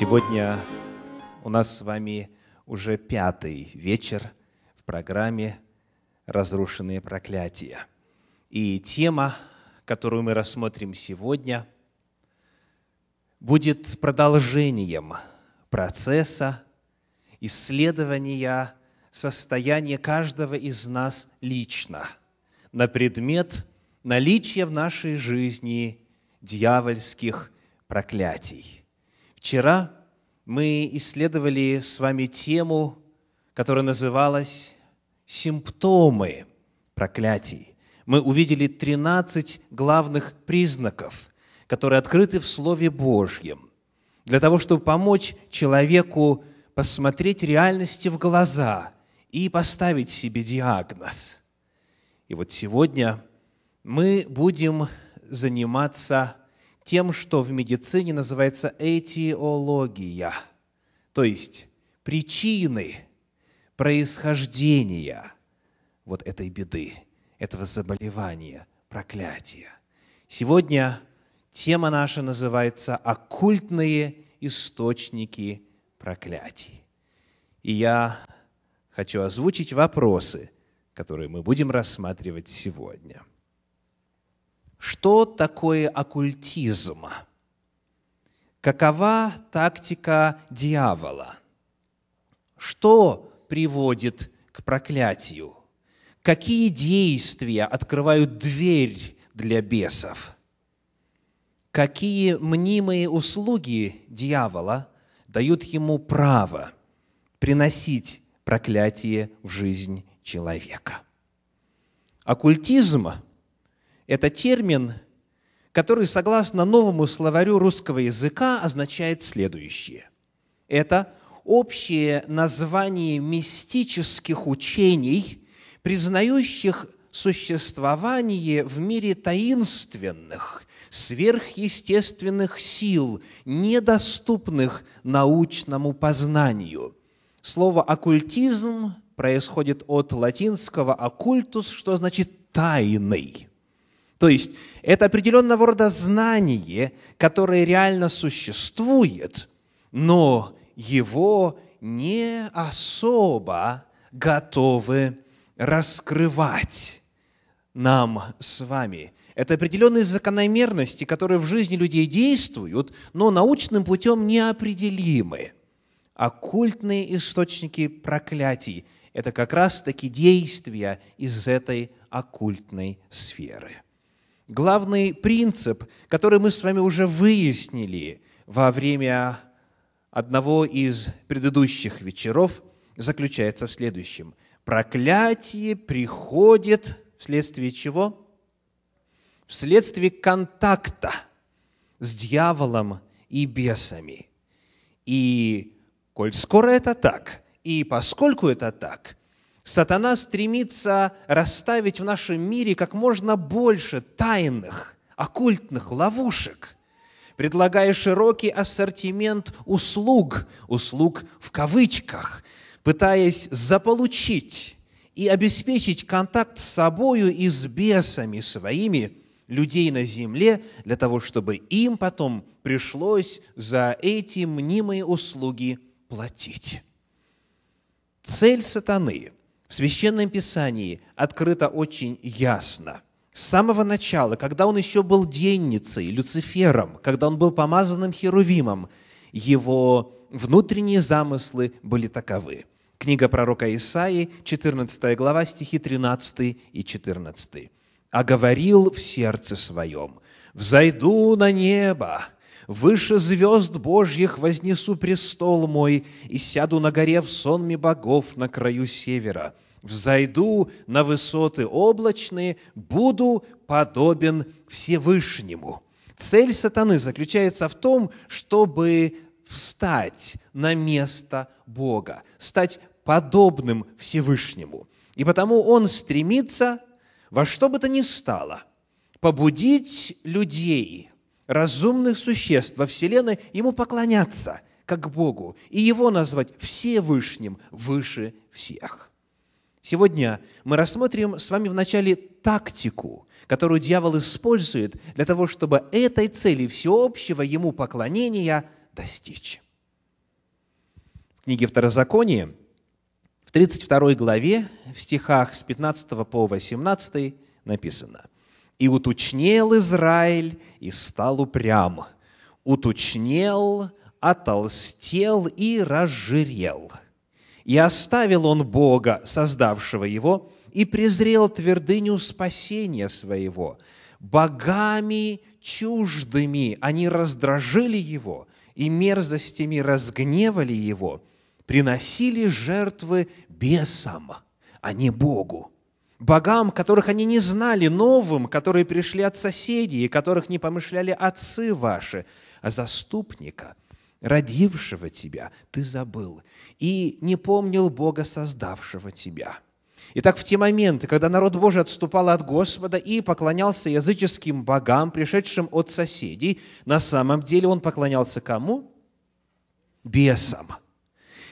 Сегодня у нас с вами уже пятый вечер в программе «Разрушенные проклятия». И тема, которую мы рассмотрим сегодня, будет продолжением процесса исследования состояния каждого из нас лично на предмет наличия в нашей жизни дьявольских проклятий – Вчера мы исследовали с вами тему, которая называлась «Симптомы проклятий». Мы увидели 13 главных признаков, которые открыты в Слове Божьем, для того, чтобы помочь человеку посмотреть реальности в глаза и поставить себе диагноз. И вот сегодня мы будем заниматься тем, что в медицине называется этиология, то есть причины происхождения вот этой беды, этого заболевания, проклятия. Сегодня тема наша называется «Оккультные источники проклятий». И я хочу озвучить вопросы, которые мы будем рассматривать сегодня. Что такое оккультизм? Какова тактика дьявола? Что приводит к проклятию? Какие действия открывают дверь для бесов? Какие мнимые услуги дьявола дают ему право приносить проклятие в жизнь человека? Оккультизм это термин, который, согласно новому словарю русского языка, означает следующее. Это общее название мистических учений, признающих существование в мире таинственных, сверхъестественных сил, недоступных научному познанию. Слово «оккультизм» происходит от латинского «оккультус», что значит «тайный». То есть это определенного рода знание, которое реально существует, но его не особо готовы раскрывать нам с вами. Это определенные закономерности, которые в жизни людей действуют, но научным путем неопределимы. Оккультные источники проклятий – это как раз таки действия из этой оккультной сферы главный принцип, который мы с вами уже выяснили во время одного из предыдущих вечеров, заключается в следующем. Проклятие приходит вследствие чего? Вследствие контакта с дьяволом и бесами. И коль скоро это так, и поскольку это так, Сатана стремится расставить в нашем мире как можно больше тайных, оккультных ловушек, предлагая широкий ассортимент услуг, услуг в кавычках, пытаясь заполучить и обеспечить контакт с собою и с бесами своими людей на земле, для того, чтобы им потом пришлось за эти мнимые услуги платить. Цель сатаны – в Священном Писании открыто очень ясно. С самого начала, когда он еще был денницей, Люцифером, когда он был помазанным Херувимом, его внутренние замыслы были таковы. Книга пророка Исаии, 14 глава, стихи 13 и 14. «А говорил в сердце своем, «Взойду на небо, выше звезд Божьих вознесу престол мой, и сяду на горе в сонме богов на краю севера взойду на высоты облачные, буду подобен Всевышнему». Цель сатаны заключается в том, чтобы встать на место Бога, стать подобным Всевышнему. И потому он стремится во что бы то ни стало побудить людей, разумных существ во Вселенной, ему поклоняться как Богу, и его назвать Всевышним выше всех. Сегодня мы рассмотрим с вами вначале тактику, которую дьявол использует для того, чтобы этой цели всеобщего ему поклонения достичь. В книге Второзакония, в 32 главе, в стихах с 15 по 18 написано «И уточнел Израиль, и стал упрям, уточнел, отолстел и разжирел» И оставил он Бога, создавшего его, и презрел твердыню спасения своего. Богами чуждыми они раздражили его, и мерзостями разгневали его, приносили жертвы бесам, а не Богу богам, которых они не знали, новым, которые пришли от соседей, и которых не помышляли отцы ваши, а заступника – родившего тебя, ты забыл, и не помнил Бога, создавшего тебя». Итак, в те моменты, когда народ Божий отступал от Господа и поклонялся языческим богам, пришедшим от соседей, на самом деле он поклонялся кому? Бесам.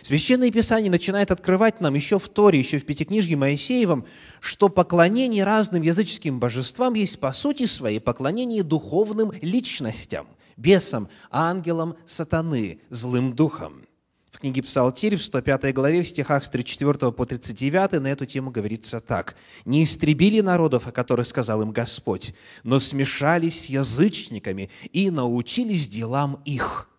Священное Писание начинает открывать нам еще в Торе, еще в Пятикнижье Моисеевом, что поклонение разным языческим божествам есть по сути своей поклонение духовным личностям бесом, ангелом сатаны, злым духом. В книге Псалтирь, в 105 главе, в стихах с 34 по 39 на эту тему говорится так. «Не истребили народов, о которых сказал им Господь, но смешались с язычниками и научились делам их»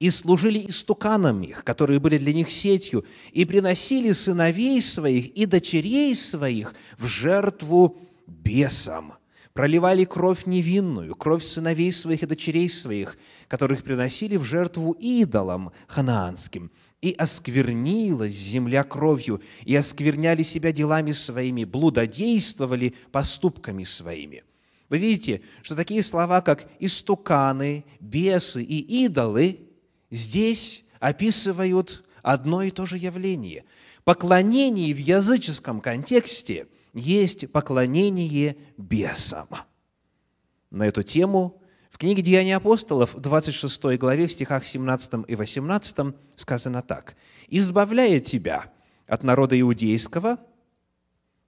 и служили истуканам их, которые были для них сетью, и приносили сыновей своих и дочерей своих в жертву бесам, проливали кровь невинную, кровь сыновей своих и дочерей своих, которых приносили в жертву идолам ханаанским. И осквернилась земля кровью, и оскверняли себя делами своими, блудодействовали поступками своими». Вы видите, что такие слова, как «истуканы», «бесы» и «идолы» здесь описывают одно и то же явление. Поклонение в языческом контексте – есть поклонение бесам. На эту тему в книге «Деяния апостолов» в 26 главе, в стихах 17 и 18 сказано так. «Избавляя тебя от народа иудейского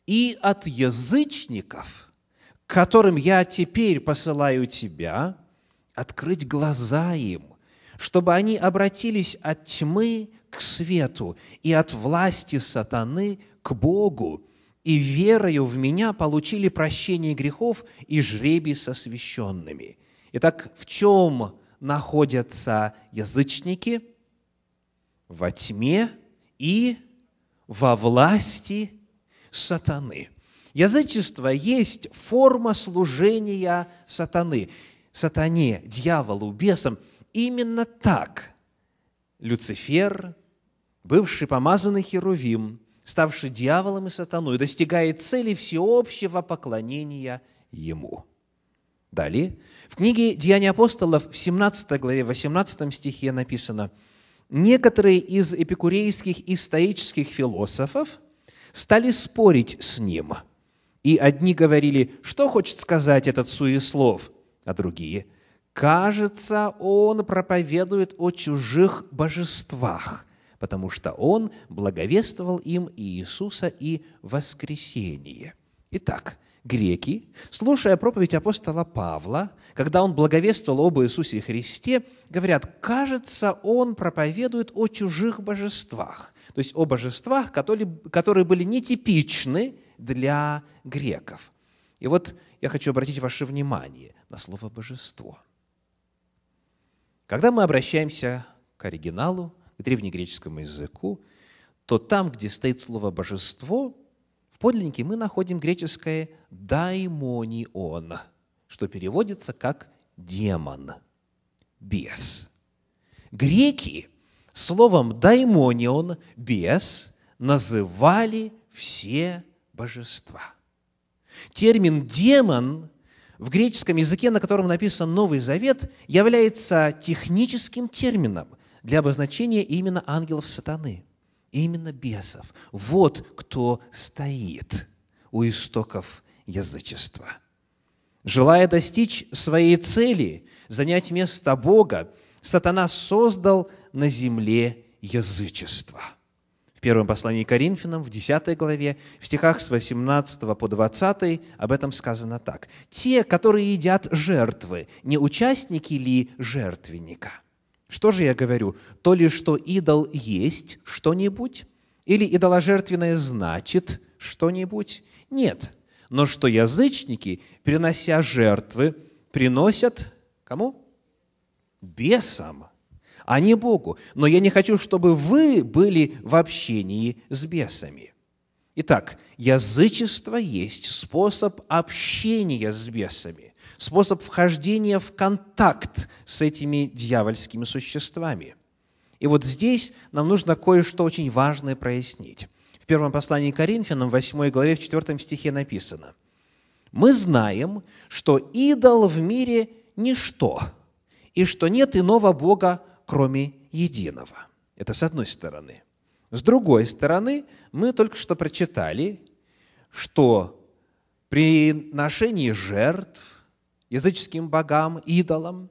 и от язычников, которым я теперь посылаю тебя, открыть глаза им, чтобы они обратились от тьмы к свету и от власти сатаны к Богу, и верою в Меня получили прощение грехов и жребий со священными». Итак, в чем находятся язычники? Во тьме и во власти сатаны. Язычество есть форма служения сатаны, сатане, дьяволу, бесам. Именно так Люцифер, бывший помазанный Херувим, ставший дьяволом и сатаной, достигает цели всеобщего поклонения Ему. Далее, в книге «Деяния апостолов» в 17 главе, 18 стихе написано, «Некоторые из эпикурейских и стоических философов стали спорить с ним, и одни говорили, что хочет сказать этот суеслов, а другие – Кажется, он проповедует о чужих божествах потому что Он благовествовал им и Иисуса и воскресение. Итак, греки, слушая проповедь апостола Павла, когда он благовествовал об Иисусе Христе, говорят, кажется, он проповедует о чужих божествах, то есть о божествах, которые, которые были нетипичны для греков. И вот я хочу обратить ваше внимание на слово «божество». Когда мы обращаемся к оригиналу, древнегреческому языку, то там, где стоит слово «божество», в подлиннике мы находим греческое «даймонион», что переводится как «демон», «бес». Греки словом «даймонион», «бес» называли все божества. Термин «демон» в греческом языке, на котором написан Новый Завет, является техническим термином – для обозначения именно ангелов сатаны, именно бесов. Вот кто стоит у истоков язычества. Желая достичь своей цели, занять место Бога, сатана создал на земле язычество – В первом послании Коринфянам, в 10 главе, в стихах с 18 по 20 об этом сказано так. «Те, которые едят жертвы, не участники ли жертвенника?» Что же я говорю? То ли, что идол есть что-нибудь, или идоложертвенное значит что-нибудь? Нет. Но что язычники, принося жертвы, приносят кому? Бесам, а не Богу. Но я не хочу, чтобы вы были в общении с бесами. Итак, язычество есть способ общения с бесами способ вхождения в контакт с этими дьявольскими существами. И вот здесь нам нужно кое-что очень важное прояснить. В первом послании к Коринфянам, 8 главе, в 4 стихе написано, «Мы знаем, что идол в мире – ничто, и что нет иного Бога, кроме единого». Это с одной стороны. С другой стороны, мы только что прочитали, что при приношении жертв языческим богам, идолам,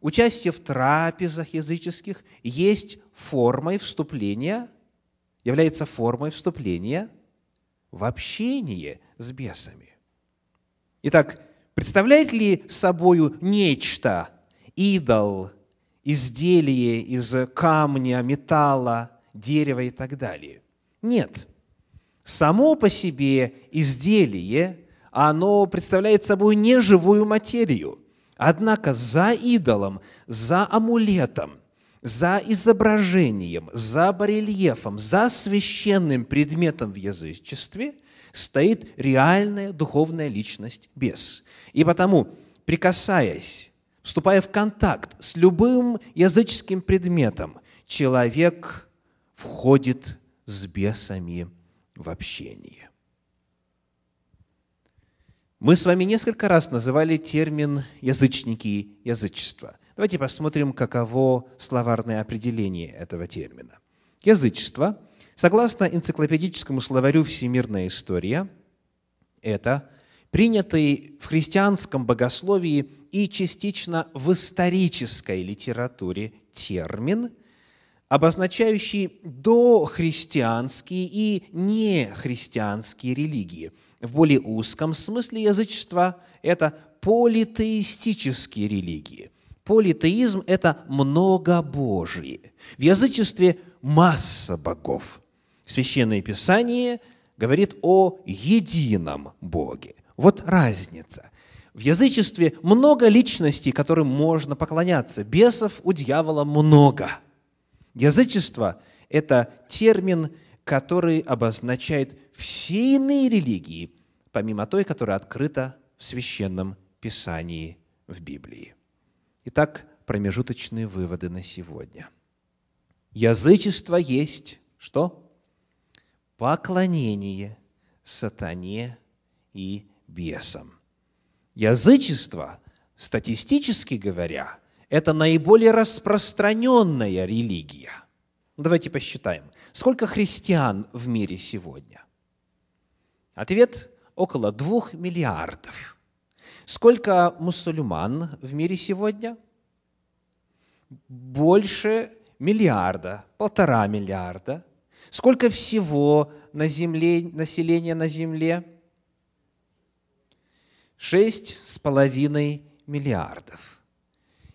участие в трапезах языческих есть формой вступления, является формой вступления в общение с бесами. Итак, представляет ли собою нечто, идол, изделие из камня, металла, дерева и так далее? Нет. Само по себе изделие оно представляет собой неживую материю. Однако за идолом, за амулетом, за изображением, за барельефом, за священным предметом в язычестве стоит реальная духовная личность без. И потому, прикасаясь, вступая в контакт с любым языческим предметом, человек входит с бесами в общение. Мы с вами несколько раз называли термин «язычники», «язычество». Давайте посмотрим, каково словарное определение этого термина. Язычество, согласно энциклопедическому словарю «Всемирная история», это принятый в христианском богословии и частично в исторической литературе термин, обозначающий дохристианские и нехристианские религии – в более узком смысле язычества это политеистические религии. Политеизм – это многобожие. В язычестве масса богов. Священное Писание говорит о едином Боге. Вот разница. В язычестве много личностей, которым можно поклоняться. Бесов у дьявола много. Язычество – это термин – который обозначает все иные религии, помимо той, которая открыта в священном писании в Библии. Итак, промежуточные выводы на сегодня. Язычество есть что? Поклонение сатане и бесам. Язычество, статистически говоря, это наиболее распространенная религия. Давайте посчитаем. Сколько христиан в мире сегодня? Ответ – около двух миллиардов. Сколько мусульман в мире сегодня? Больше миллиарда, полтора миллиарда. Сколько всего на земле, населения на земле? Шесть с половиной миллиардов.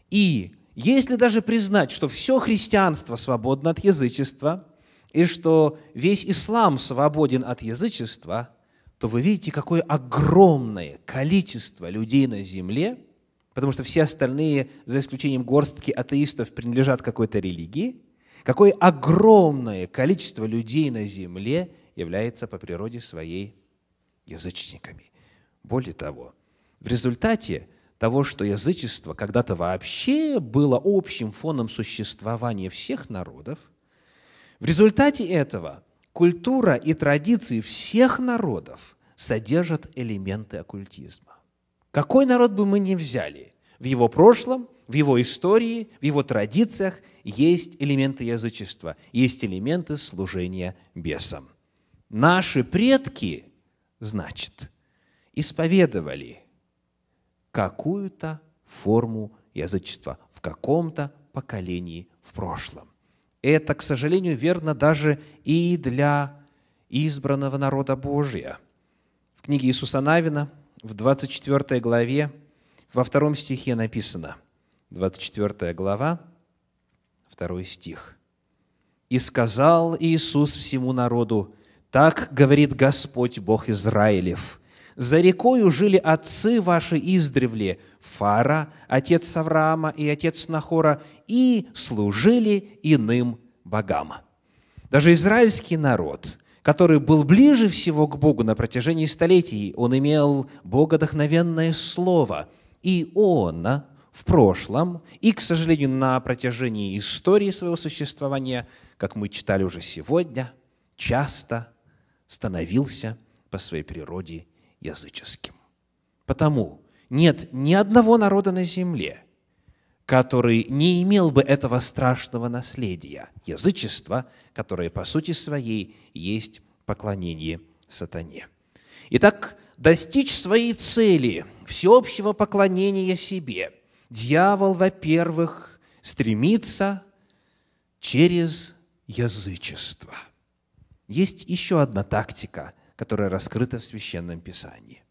И если даже признать, что все христианство свободно от язычества – и что весь ислам свободен от язычества, то вы видите, какое огромное количество людей на земле, потому что все остальные, за исключением горстки атеистов, принадлежат какой-то религии, какое огромное количество людей на земле является по природе своей язычниками. Более того, в результате того, что язычество когда-то вообще было общим фоном существования всех народов, в результате этого культура и традиции всех народов содержат элементы оккультизма. Какой народ бы мы ни взяли, в его прошлом, в его истории, в его традициях есть элементы язычества, есть элементы служения бесам. Наши предки, значит, исповедовали какую-то форму язычества в каком-то поколении в прошлом. Это, к сожалению, верно даже и для избранного народа Божия. В книге Иисуса Навина, в 24 главе, во втором стихе написано, 24 глава, второй стих. «И сказал Иисус всему народу, так говорит Господь Бог Израилев, за рекою жили отцы ваши издревле, Фара, отец Авраама и отец Нахора, и служили иным богам». Даже израильский народ, который был ближе всего к Богу на протяжении столетий, он имел богодохновенное слово, и он в прошлом и, к сожалению, на протяжении истории своего существования, как мы читали уже сегодня, часто становился по своей природе языческим. Потому нет ни одного народа на земле, который не имел бы этого страшного наследия, язычества, которое по сути своей есть поклонение сатане. Итак, достичь своей цели – всеобщего поклонения себе, дьявол, во-первых, стремится через язычество. Есть еще одна тактика – которое раскрыто в Священном Писании.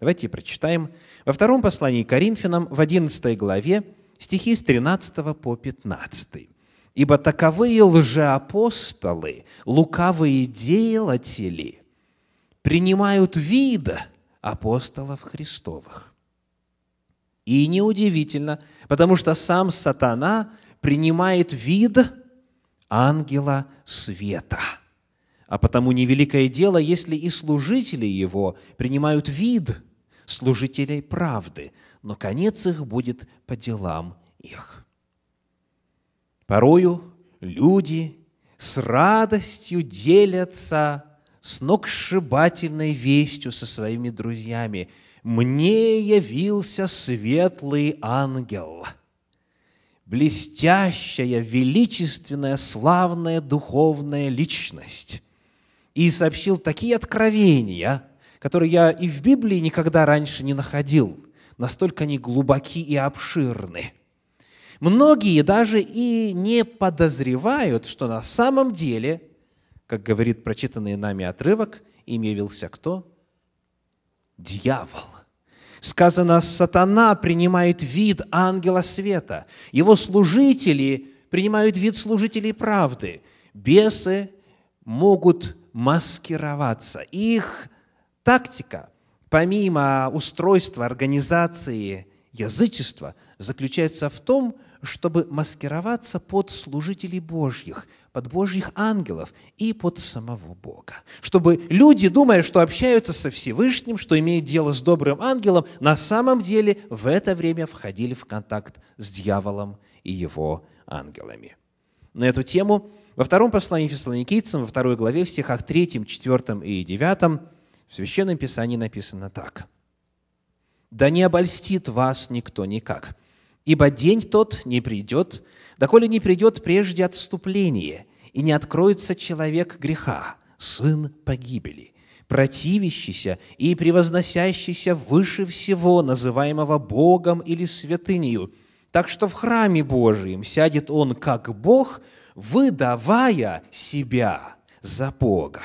Давайте прочитаем. Во втором послании к Коринфянам, в 11 главе, стихи с 13 по 15. «Ибо таковые лжеапостолы, лукавые делатели, принимают вид апостолов Христовых». И неудивительно, потому что сам сатана принимает вид ангела света – а потому невеликое дело, если и служители его принимают вид служителей правды, но конец их будет по делам их. Порою люди с радостью делятся сногсшибательной вестью со своими друзьями. «Мне явился светлый ангел» блестящая, величественная, славная духовная личность, и сообщил такие откровения, которые я и в Библии никогда раньше не находил. Настолько они глубоки и обширны. Многие даже и не подозревают, что на самом деле, как говорит прочитанный нами отрывок, им явился кто? Дьявол. Сказано, сатана принимает вид ангела света. Его служители принимают вид служителей правды. Бесы могут маскироваться. Их тактика, помимо устройства, организации, язычества, заключается в том, чтобы маскироваться под служителей Божьих, под Божьих ангелов и под самого Бога. Чтобы люди, думая, что общаются со Всевышним, что имеют дело с добрым ангелом, на самом деле в это время входили в контакт с дьяволом и его ангелами. На эту тему во втором послании фессалоникийцам, во второй главе, в стихах 3, 4 и 9 в Священном Писании написано так. «Да не обольстит вас никто никак, ибо день тот не придет, доколе не придет прежде отступление, и не откроется человек греха, сын погибели, противящийся и превозносящийся выше всего, называемого Богом или святынею, так что в храме Божием сядет он как Бог – выдавая себя за Бога,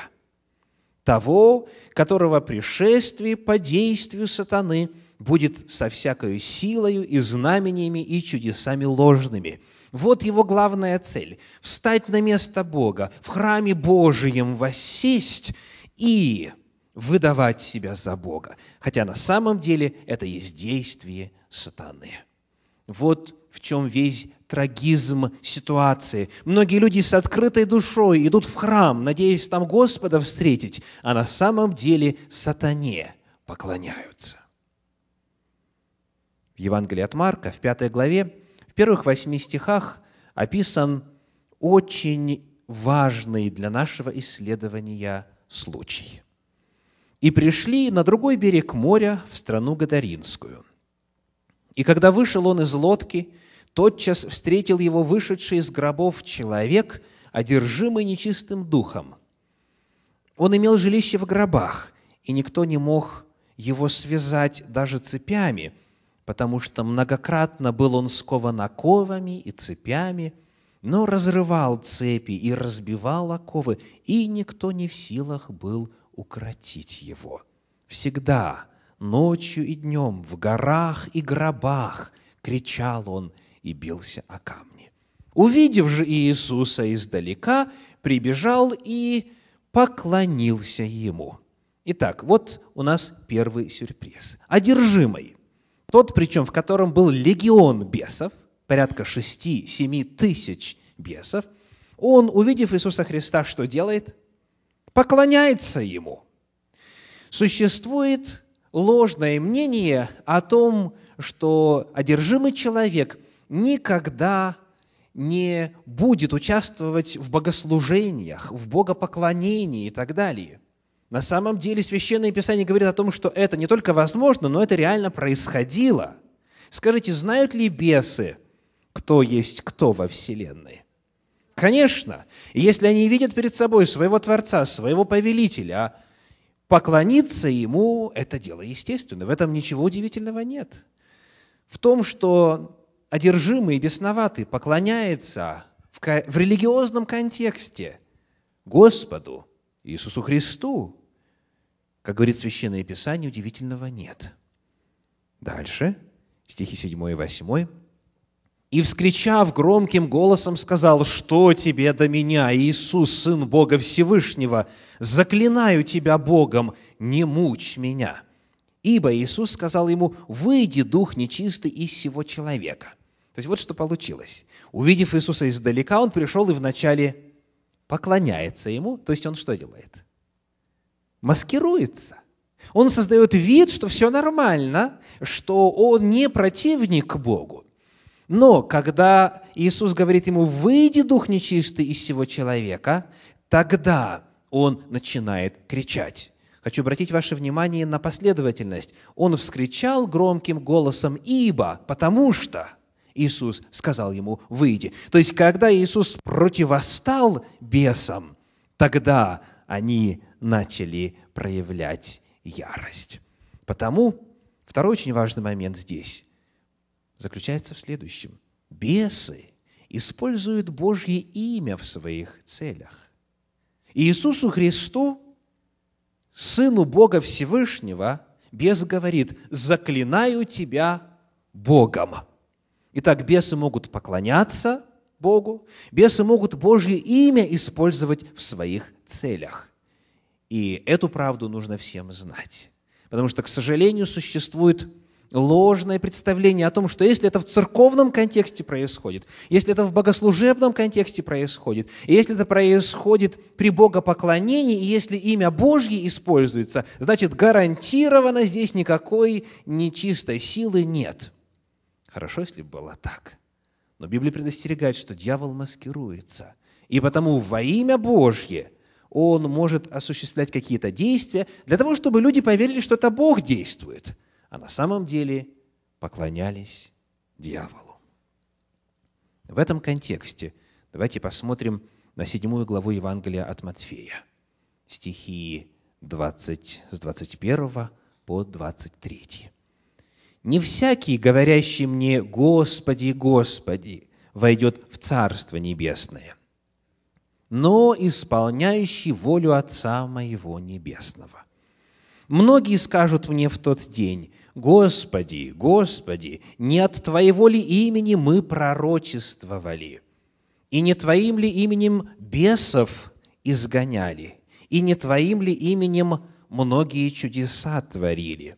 того, которого пришествие по действию сатаны будет со всякою силою и знамениями и чудесами ложными. Вот его главная цель – встать на место Бога, в храме Божием воссесть и выдавать себя за Бога. Хотя на самом деле это есть действие сатаны. Вот в чем весь трагизм ситуации. Многие люди с открытой душой идут в храм, надеясь там Господа встретить, а на самом деле сатане поклоняются. В Евангелии от Марка, в пятой главе, в первых восьми стихах описан очень важный для нашего исследования случай. «И пришли на другой берег моря в страну Гадаринскую. И когда вышел он из лодки – Тотчас встретил его вышедший из гробов человек, одержимый нечистым духом. Он имел жилище в гробах, и никто не мог его связать даже цепями, потому что многократно был он скован оковами и цепями, но разрывал цепи и разбивал оковы, и никто не в силах был укротить его. Всегда, ночью и днем, в горах и гробах кричал он и бился о камни. Увидев же Иисуса издалека, прибежал и поклонился ему. Итак, вот у нас первый сюрприз. Одержимый, тот, причем в котором был легион бесов, порядка шести-семи тысяч бесов, он, увидев Иисуса Христа, что делает? Поклоняется ему. Существует ложное мнение о том, что одержимый человек никогда не будет участвовать в богослужениях, в богопоклонении и так далее. На самом деле Священное Писание говорит о том, что это не только возможно, но это реально происходило. Скажите, знают ли бесы, кто есть кто во Вселенной? Конечно. И если они видят перед собой своего Творца, своего Повелителя, поклониться Ему – это дело естественное. В этом ничего удивительного нет. В том, что одержимый и бесноватый поклоняется в, в религиозном контексте Господу Иисусу Христу, как говорит Священное Писание, удивительного нет. Дальше, стихи 7 и 8. «И, вскричав громким голосом, сказал, «Что тебе до меня, Иисус, Сын Бога Всевышнего? Заклинаю тебя Богом, не мучь меня!» Ибо Иисус сказал ему, «Выйди, дух нечистый, из всего человека». То есть вот что получилось. Увидев Иисуса издалека, он пришел и вначале поклоняется ему. То есть он что делает? Маскируется. Он создает вид, что все нормально, что он не противник Богу. Но когда Иисус говорит ему, выйди, дух нечистый из всего человека, тогда он начинает кричать. Хочу обратить ваше внимание на последовательность. Он вскричал громким голосом «Ибо», потому что – Иисус сказал ему, выйди. То есть, когда Иисус противостал бесам, тогда они начали проявлять ярость. Потому второй очень важный момент здесь заключается в следующем. Бесы используют Божье имя в своих целях. Иисусу Христу, Сыну Бога Всевышнего, бес говорит, «Заклинаю тебя Богом». Итак, бесы могут поклоняться Богу, бесы могут Божье имя использовать в своих целях. И эту правду нужно всем знать. Потому что, к сожалению, существует ложное представление о том, что если это в церковном контексте происходит, если это в богослужебном контексте происходит, и если это происходит при богопоклонении, и если имя Божье используется, значит, гарантированно здесь никакой нечистой силы нет. Хорошо, если бы было так. Но Библия предостерегает, что дьявол маскируется. И потому во имя Божье он может осуществлять какие-то действия для того, чтобы люди поверили, что это Бог действует, а на самом деле поклонялись дьяволу. В этом контексте давайте посмотрим на седьмую главу Евангелия от Матфея, стихи 20, с 21 по 23. Не всякий, говорящий мне «Господи, Господи», войдет в Царство Небесное, но исполняющий волю Отца Моего Небесного. Многие скажут мне в тот день, «Господи, Господи, не от Твоего ли имени мы пророчествовали, и не Твоим ли именем бесов изгоняли, и не Твоим ли именем многие чудеса творили?»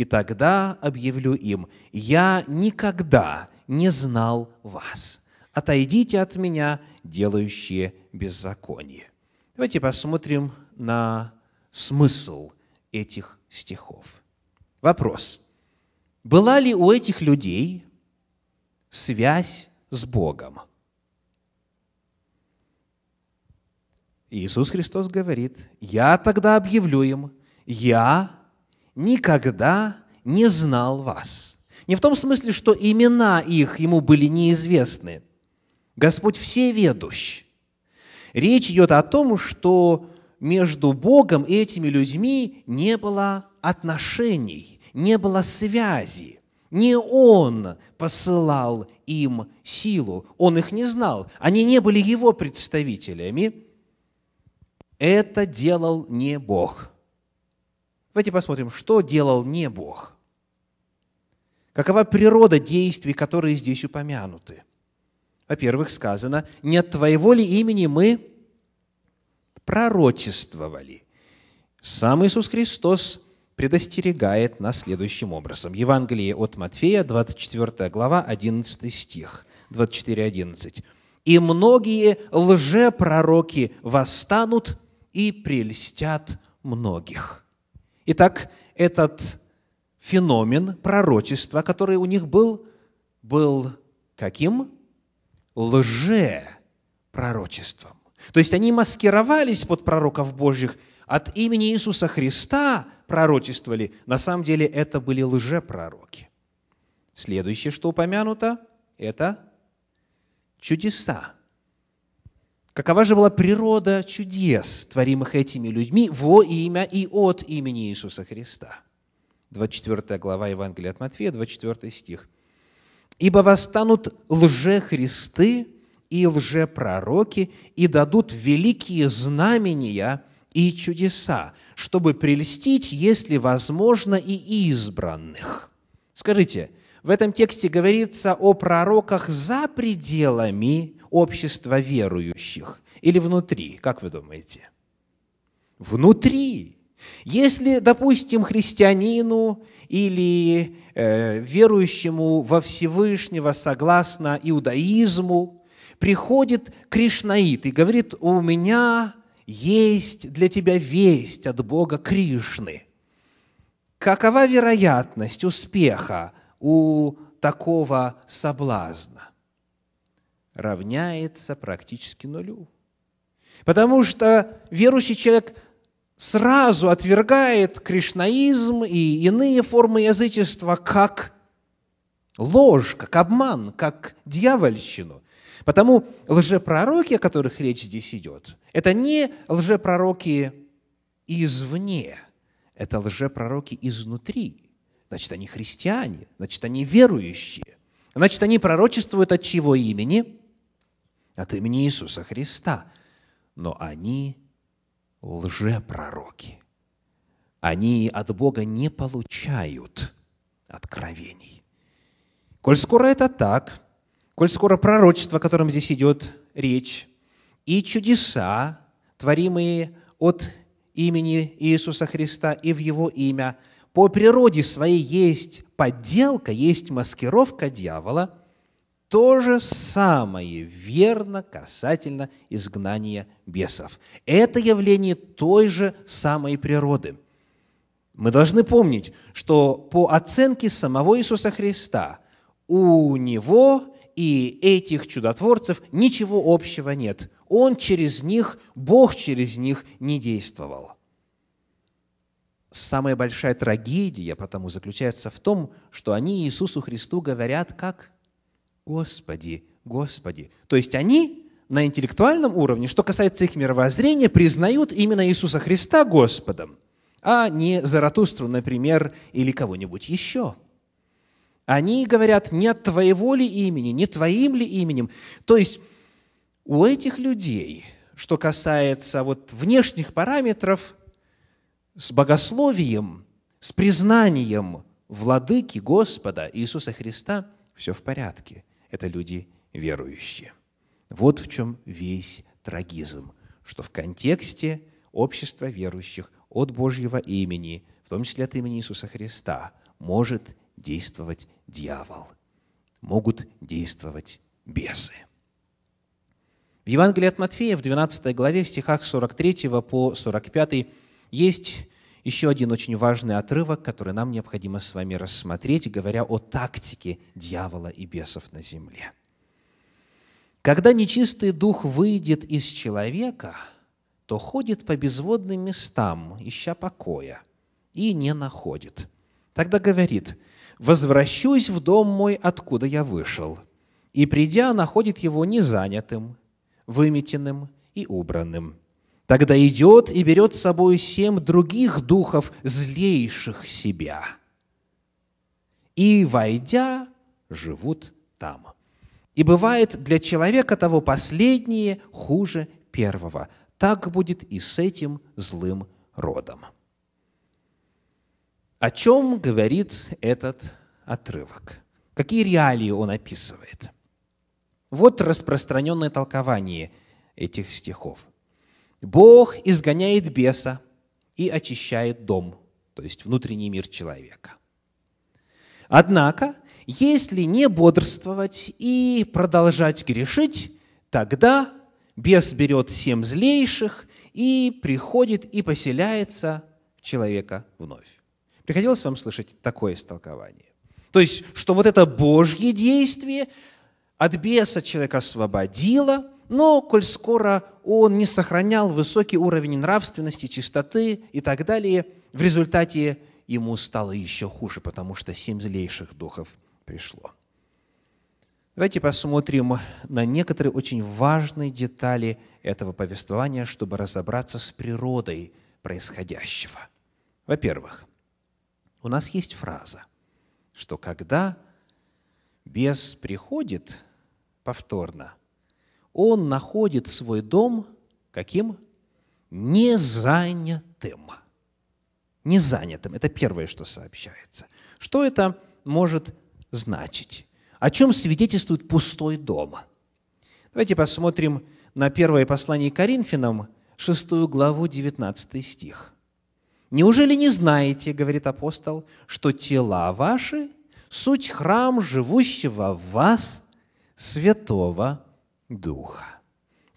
и тогда объявлю им, я никогда не знал вас. Отойдите от меня, делающие беззаконие. Давайте посмотрим на смысл этих стихов. Вопрос. Была ли у этих людей связь с Богом? Иисус Христос говорит, «Я тогда объявлю им, я никогда не знал вас. Не в том смысле, что имена их ему были неизвестны. Господь всеведущ. Речь идет о том, что между Богом и этими людьми не было отношений, не было связи. Не Он посылал им силу, Он их не знал, они не были Его представителями. Это делал не Бог. Давайте посмотрим, что делал не Бог. Какова природа действий, которые здесь упомянуты? Во-первых, сказано, не от Твоего ли имени мы пророчествовали? Сам Иисус Христос предостерегает нас следующим образом. Евангелие от Матфея, 24 глава, 11 стих, 24:11. «И многие лжепророки восстанут и прельстят многих». Итак, этот феномен пророчества, который у них был, был каким? Лже-пророчеством. То есть они маскировались под пророков Божьих, от имени Иисуса Христа пророчествовали. На самом деле это были лжепророки. Следующее, что упомянуто, это чудеса. Какова же была природа чудес, творимых этими людьми во имя и от имени Иисуса Христа? 24 глава Евангелия от Матфея, 24 стих. «Ибо восстанут лжехристы и лжепророки, и дадут великие знамения и чудеса, чтобы прельстить, если возможно, и избранных». Скажите, в этом тексте говорится о пророках за пределами общества верующих? Или внутри? Как вы думаете? Внутри. Если, допустим, христианину или э, верующему во Всевышнего согласно иудаизму приходит Кришнаит и говорит, у меня есть для тебя весть от Бога Кришны. Какова вероятность успеха у такого соблазна? равняется практически нулю. Потому что верующий человек сразу отвергает кришнаизм и иные формы язычества как ложь, как обман, как дьявольщину. Потому лжепророки, о которых речь здесь идет, это не лжепророки извне, это лжепророки изнутри. Значит, они христиане, значит, они верующие. Значит, они пророчествуют от чего имени? от имени Иисуса Христа, но они лжепророки. Они от Бога не получают откровений. Коль скоро это так, коль скоро пророчество, о котором здесь идет речь, и чудеса, творимые от имени Иисуса Христа и в Его имя, по природе своей есть подделка, есть маскировка дьявола – то же самое верно касательно изгнания бесов. Это явление той же самой природы. Мы должны помнить, что по оценке самого Иисуса Христа у него и этих чудотворцев ничего общего нет. Он через них, Бог через них не действовал. Самая большая трагедия потому заключается в том, что они Иисусу Христу говорят как «Господи, Господи». То есть они на интеллектуальном уровне, что касается их мировоззрения, признают именно Иисуса Христа Господом, а не Заратустру, например, или кого-нибудь еще. Они говорят, не от твоего ли имени, не твоим ли именем. То есть у этих людей, что касается вот внешних параметров, с богословием, с признанием владыки Господа Иисуса Христа все в порядке – это люди верующие. Вот в чем весь трагизм, что в контексте общества верующих от Божьего имени, в том числе от имени Иисуса Христа, может действовать дьявол, могут действовать бесы. В Евангелии от Матфея в 12 главе, в стихах 43 по 45 есть еще один очень важный отрывок, который нам необходимо с вами рассмотреть, говоря о тактике дьявола и бесов на земле. Когда нечистый дух выйдет из человека, то ходит по безводным местам, ища покоя, и не находит. Тогда говорит, «Возвращусь в дом мой, откуда я вышел». И, придя, находит его незанятым, выметенным и убранным – Тогда идет и берет с собой семь других духов, злейших себя. И, войдя, живут там. И бывает для человека того последнее хуже первого. Так будет и с этим злым родом. О чем говорит этот отрывок? Какие реалии он описывает? Вот распространенное толкование этих стихов. Бог изгоняет беса и очищает дом, то есть внутренний мир человека. Однако, если не бодрствовать и продолжать грешить, тогда бес берет семь злейших и приходит и поселяется в человека вновь. Приходилось вам слышать такое истолкование? То есть, что вот это Божье действие от беса человека освободило – но, коль скоро он не сохранял высокий уровень нравственности, чистоты и так далее, в результате ему стало еще хуже, потому что семь злейших духов пришло. Давайте посмотрим на некоторые очень важные детали этого повествования, чтобы разобраться с природой происходящего. Во-первых, у нас есть фраза, что когда бес приходит повторно, он находит свой дом каким? Незанятым. Незанятым. Это первое, что сообщается. Что это может значить? О чем свидетельствует пустой дом? Давайте посмотрим на первое послание Коринфянам, 6 главу, 19 стих. «Неужели не знаете, — говорит апостол, — что тела ваши — суть храм живущего в вас Святого Духа.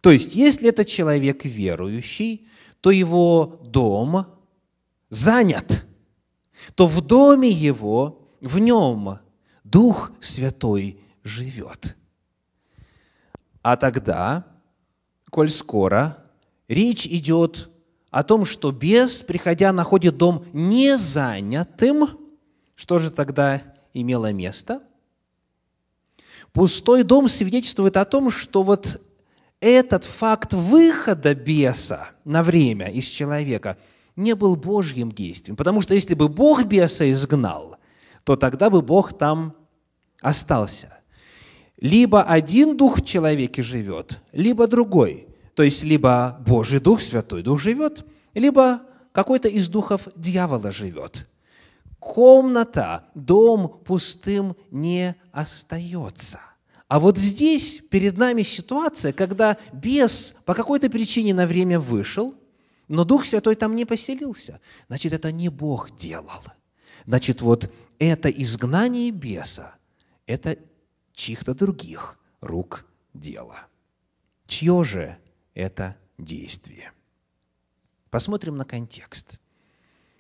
То есть, если этот человек верующий, то его дом занят, то в доме его, в нем Дух Святой живет. А тогда, коль скоро, речь идет о том, что бес, приходя, находит дом незанятым, что же тогда имело место – Пустой дом свидетельствует о том, что вот этот факт выхода беса на время из человека не был Божьим действием. Потому что если бы Бог беса изгнал, то тогда бы Бог там остался. Либо один дух в человеке живет, либо другой. То есть либо Божий Дух, Святой Дух живет, либо какой-то из духов дьявола живет комната, дом пустым не остается. А вот здесь перед нами ситуация, когда бес по какой-то причине на время вышел, но Дух Святой там не поселился. Значит, это не Бог делал. Значит, вот это изгнание беса, это чьих-то других рук дело. Чье же это действие? Посмотрим на контекст –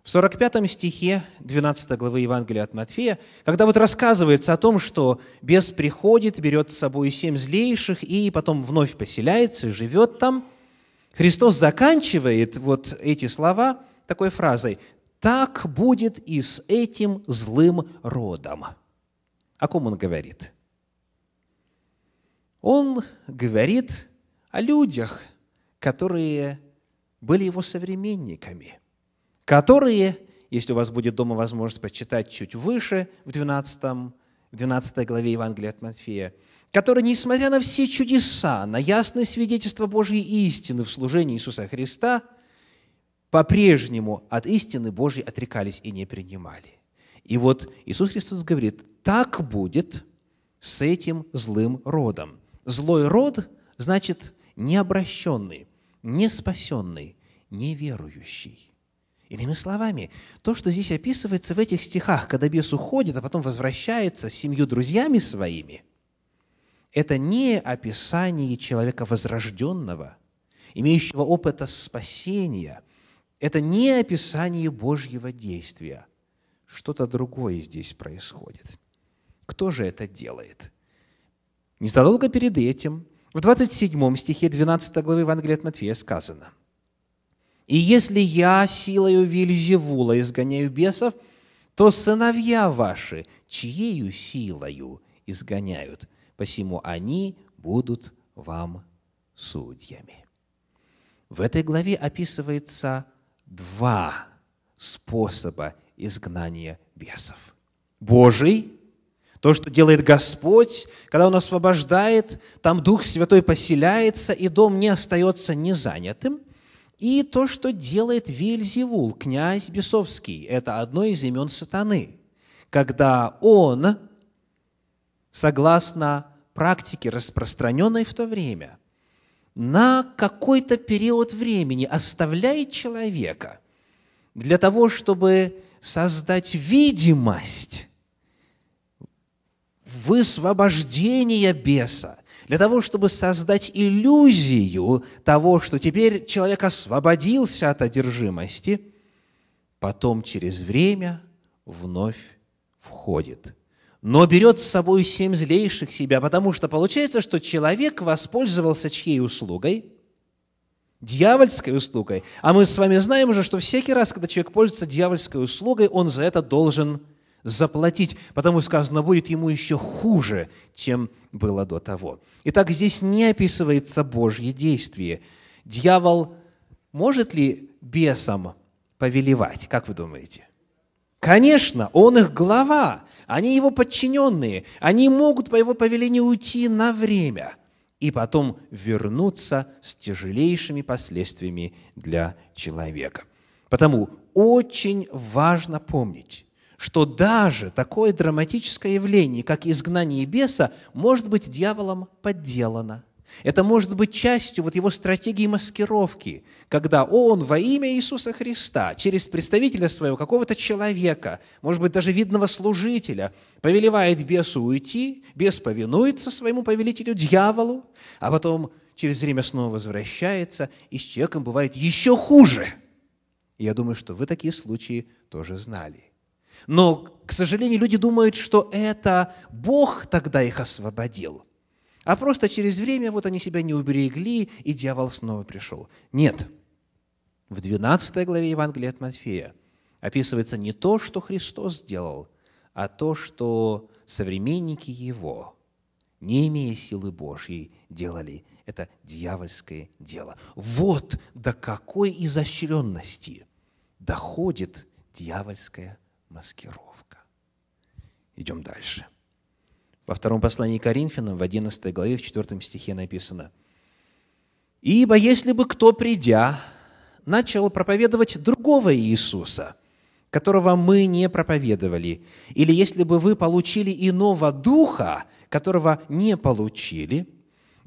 в 45 стихе 12 главы Евангелия от Матфея, когда вот рассказывается о том, что бес приходит, берет с собой семь злейших и потом вновь поселяется, и живет там, Христос заканчивает вот эти слова такой фразой «Так будет и с этим злым родом». О ком он говорит? Он говорит о людях, которые были его современниками – которые, если у вас будет дома возможность почитать чуть выше, в 12, 12 главе Евангелия от Матфея, которые, несмотря на все чудеса, на ясное свидетельство Божьей истины в служении Иисуса Христа, по-прежнему от истины Божьей отрекались и не принимали. И вот Иисус Христос говорит, так будет с этим злым родом. Злой род значит необращенный, неспасенный, неверующий. Иными словами, то, что здесь описывается в этих стихах, когда бес уходит, а потом возвращается с семью друзьями своими, это не описание человека возрожденного, имеющего опыта спасения. Это не описание Божьего действия. Что-то другое здесь происходит. Кто же это делает? Незадолго перед этим, в 27 стихе 12 главы Евангелия от Матфея сказано – и если я силою Вильзевула изгоняю бесов, то сыновья ваши чьею силою изгоняют, посему они будут вам судьями. В этой главе описывается два способа изгнания бесов. Божий, то, что делает Господь, когда Он освобождает, там Дух Святой поселяется, и дом не остается незанятым – и то, что делает Вельзевул, князь бесовский, это одно из имен сатаны, когда он, согласно практике, распространенной в то время, на какой-то период времени оставляет человека для того, чтобы создать видимость высвобождения беса, для того, чтобы создать иллюзию того, что теперь человек освободился от одержимости, потом через время вновь входит. Но берет с собой семь злейших себя, потому что получается, что человек воспользовался чьей услугой? Дьявольской услугой. А мы с вами знаем уже, что всякий раз, когда человек пользуется дьявольской услугой, он за это должен заплатить, потому сказано, будет ему еще хуже, чем было до того. Итак, здесь не описывается Божье действие. Дьявол может ли бесам повелевать, как вы думаете? Конечно, он их глава, они его подчиненные, они могут по его повелению уйти на время и потом вернуться с тяжелейшими последствиями для человека. Потому очень важно помнить, что даже такое драматическое явление, как изгнание беса, может быть дьяволом подделано. Это может быть частью вот его стратегии маскировки, когда он во имя Иисуса Христа через представителя своего какого-то человека, может быть, даже видного служителя, повелевает бесу уйти, бес повинуется своему повелителю, дьяволу, а потом через время снова возвращается, и с человеком бывает еще хуже. Я думаю, что вы такие случаи тоже знали. Но, к сожалению, люди думают, что это Бог тогда их освободил. А просто через время вот они себя не уберегли, и дьявол снова пришел. Нет. В 12 главе Евангелия от Матфея описывается не то, что Христос сделал, а то, что современники Его, не имея силы Божьей, делали. Это дьявольское дело. Вот до какой изощренности доходит дьявольское маскировка. Идем дальше. Во втором послании Коринфянам, в 11 главе, в 4 стихе написано, «Ибо если бы кто, придя, начал проповедовать другого Иисуса, которого мы не проповедовали, или если бы вы получили иного духа, которого не получили,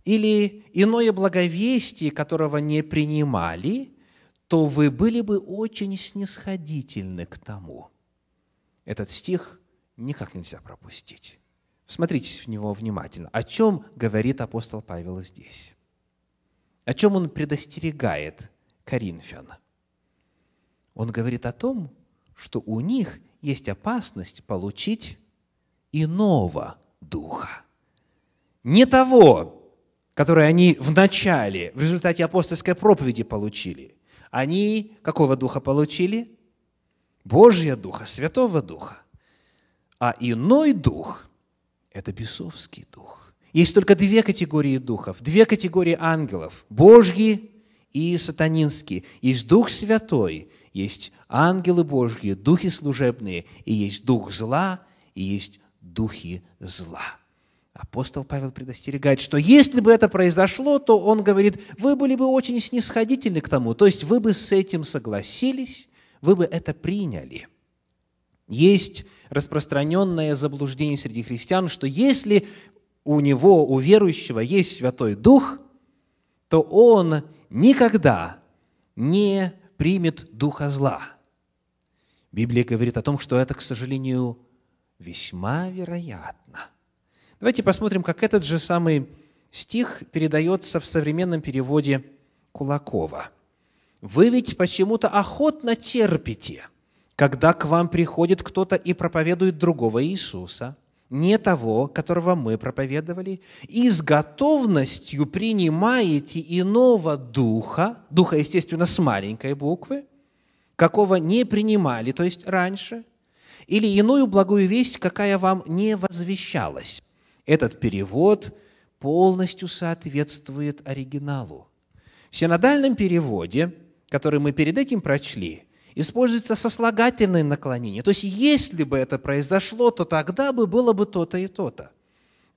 или иное благовестие, которого не принимали, то вы были бы очень снисходительны к тому». Этот стих никак нельзя пропустить. Смотритесь в него внимательно. О чем говорит апостол Павел здесь? О чем он предостерегает коринфян? Он говорит о том, что у них есть опасность получить иного духа. Не того, который они в начале, в результате апостольской проповеди получили. Они какого духа получили? Божьего Духа, Святого Духа. А иной дух – это бесовский дух. Есть только две категории духов, две категории ангелов – Божьи и сатанинские. Есть Дух Святой, есть ангелы Божьи, духи служебные, и есть дух зла, и есть духи зла. Апостол Павел предостерегает, что если бы это произошло, то он говорит, вы были бы очень снисходительны к тому, то есть вы бы с этим согласились, вы бы это приняли. Есть распространенное заблуждение среди христиан, что если у него, у верующего есть Святой Дух, то он никогда не примет Духа зла. Библия говорит о том, что это, к сожалению, весьма вероятно. Давайте посмотрим, как этот же самый стих передается в современном переводе Кулакова – вы ведь почему-то охотно терпите, когда к вам приходит кто-то и проповедует другого Иисуса, не того, которого мы проповедовали, и с готовностью принимаете иного духа, духа, естественно, с маленькой буквы, какого не принимали, то есть раньше, или иную благую весть, какая вам не возвещалась. Этот перевод полностью соответствует оригиналу. В синодальном переводе – который мы перед этим прочли, используется сослагательное наклонение. То есть, если бы это произошло, то тогда бы было бы то-то и то-то.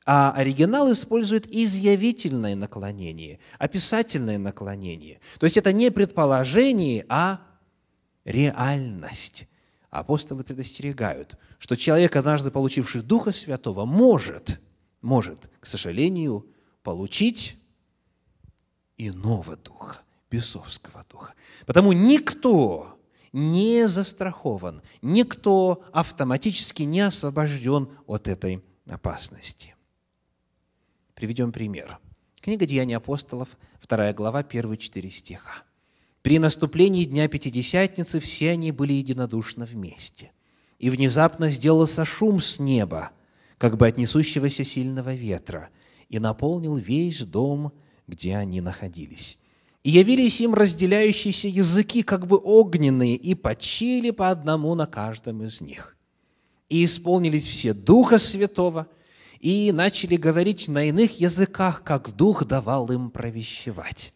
А оригинал использует изъявительное наклонение, описательное наклонение. То есть это не предположение, а реальность. Апостолы предостерегают, что человек, однажды получивший Духа Святого, может, может, к сожалению, получить иного Духа бесовского духа. Потому никто не застрахован, никто автоматически не освобожден от этой опасности. Приведем пример. Книга «Деяния апостолов», 2 глава, 1 4 стиха. «При наступлении Дня Пятидесятницы все они были единодушно вместе, и внезапно сделался шум с неба, как бы от несущегося сильного ветра, и наполнил весь дом, где они находились. И явились им разделяющиеся языки, как бы огненные, и почили по одному на каждом из них. И исполнились все Духа Святого, и начали говорить на иных языках, как Дух давал им провещевать.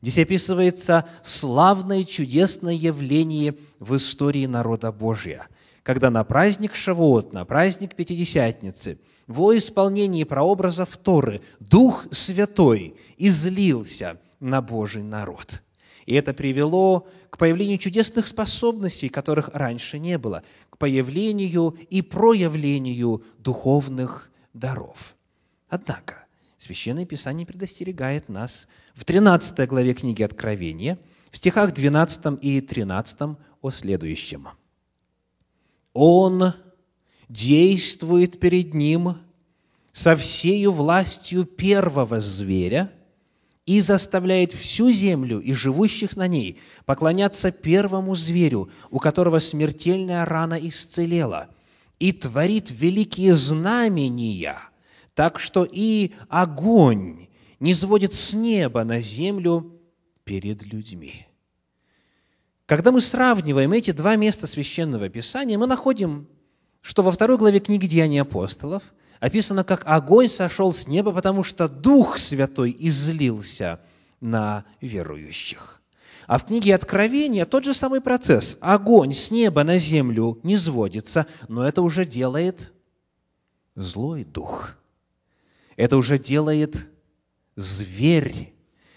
Здесь описывается славное, чудесное явление в истории народа Божия, когда на праздник Шавуот, на праздник Пятидесятницы, во исполнении прообраза Торы Дух Святой излился – на Божий народ. И это привело к появлению чудесных способностей, которых раньше не было, к появлению и проявлению духовных даров. Однако, Священное Писание предостерегает нас в 13 главе книги Откровения, в стихах 12 и 13 о следующем. «Он действует перед ним со всею властью первого зверя – и заставляет всю землю и живущих на ней поклоняться первому зверю, у которого смертельная рана исцелела, и творит великие знамения, так что и огонь не сводит с неба на землю перед людьми. Когда мы сравниваем эти два места Священного Писания, мы находим, что во второй главе книги «Деяния апостолов» – описано как «огонь сошел с неба, потому что Дух Святой излился на верующих». А в книге Откровения тот же самый процесс. Огонь с неба на землю не сводится, но это уже делает злой дух. Это уже делает зверь.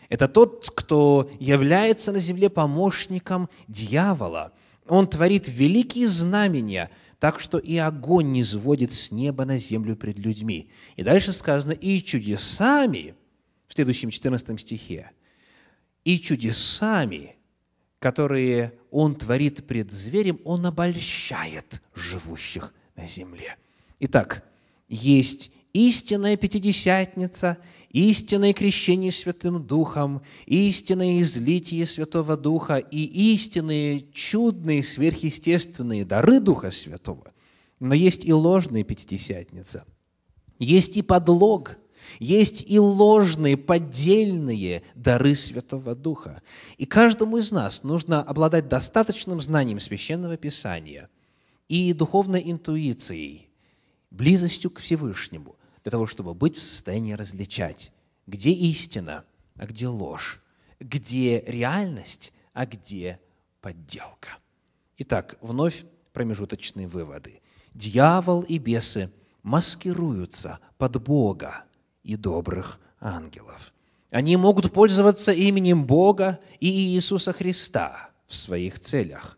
Это тот, кто является на земле помощником дьявола. Он творит великие знамения – так что и огонь не сводит с неба на землю пред людьми. И дальше сказано, и чудесами, в следующем 14 стихе, и чудесами, которые он творит пред зверем, он обольщает живущих на земле. Итак, есть истинная Пятидесятница, истинное крещение Святым Духом, истинное излитие Святого Духа и истинные чудные сверхъестественные дары Духа Святого. Но есть и ложная Пятидесятница, есть и подлог, есть и ложные, поддельные дары Святого Духа. И каждому из нас нужно обладать достаточным знанием Священного Писания и духовной интуицией, близостью к Всевышнему, для того, чтобы быть в состоянии различать, где истина, а где ложь, где реальность, а где подделка. Итак, вновь промежуточные выводы. Дьявол и бесы маскируются под Бога и добрых ангелов. Они могут пользоваться именем Бога и Иисуса Христа в своих целях.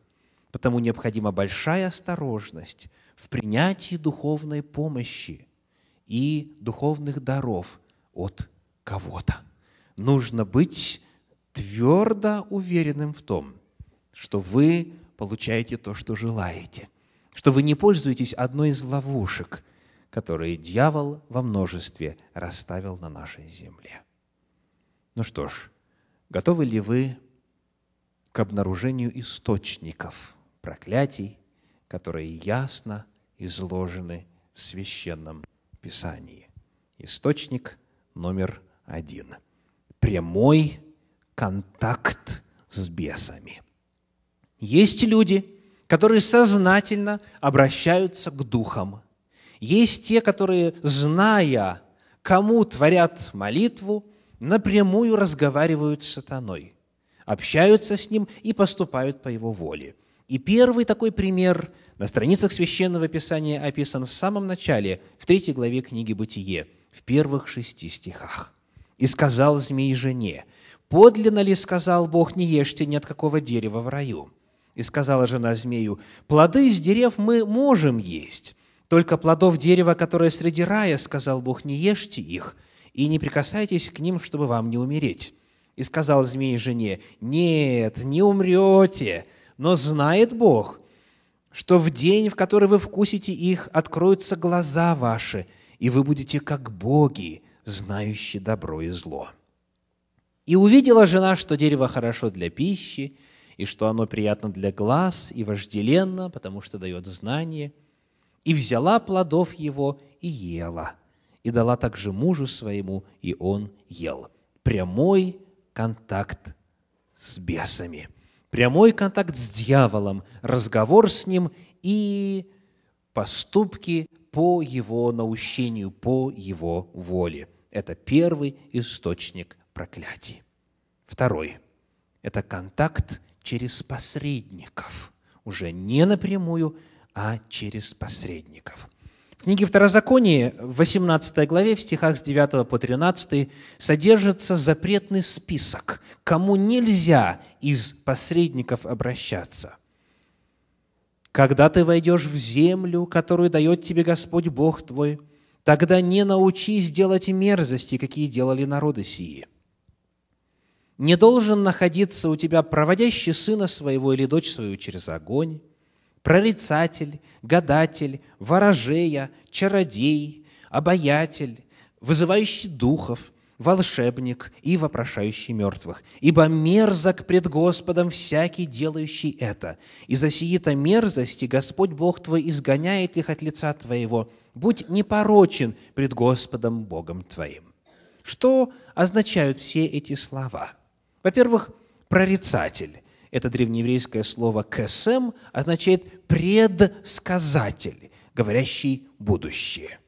Потому необходима большая осторожность в принятии духовной помощи и духовных даров от кого-то. Нужно быть твердо уверенным в том, что вы получаете то, что желаете, что вы не пользуетесь одной из ловушек, которые дьявол во множестве расставил на нашей земле. Ну что ж, готовы ли вы к обнаружению источников проклятий, которые ясно изложены в священном Писании. Источник номер один. Прямой контакт с бесами. Есть люди, которые сознательно обращаются к духам. Есть те, которые, зная, кому творят молитву, напрямую разговаривают с сатаной, общаются с ним и поступают по его воле – и первый такой пример на страницах Священного Писания описан в самом начале, в третьей главе книги «Бытие», в первых шести стихах. «И сказал змей жене, подлинно ли, сказал Бог, не ешьте ни от какого дерева в раю?» И сказала жена змею, «Плоды из дерев мы можем есть, только плодов дерева, которое среди рая, сказал Бог, не ешьте их, и не прикасайтесь к ним, чтобы вам не умереть». И сказал змей жене, «Нет, не умрете, но знает Бог, что в день, в который вы вкусите их, откроются глаза ваши, и вы будете как боги, знающие добро и зло. И увидела жена, что дерево хорошо для пищи, и что оно приятно для глаз и вожделенно, потому что дает знание, и взяла плодов его и ела, и дала также мужу своему, и он ел. Прямой контакт с бесами – прямой контакт с дьяволом, разговор с ним и поступки по его наущению, по его воле. Это первый источник проклятий. Второй – это контакт через посредников, уже не напрямую, а через посредников книге Второзаконии, в 18 главе, в стихах с 9 по 13, содержится запретный список, кому нельзя из посредников обращаться. «Когда ты войдешь в землю, которую дает тебе Господь Бог твой, тогда не научись делать мерзости, какие делали народы сии. Не должен находиться у тебя проводящий сына своего или дочь свою через огонь, прорицатель, гадатель, ворожея, чародей, обаятель, вызывающий духов, волшебник и вопрошающий мертвых. Ибо мерзок пред Господом всякий, делающий это. И за сиита мерзости Господь Бог твой изгоняет их от лица твоего. Будь непорочен пред Господом Богом твоим. Что означают все эти слова? Во-первых, прорицатель это древнееврейское слово «кесем» означает «предсказатель», говорящий будущее.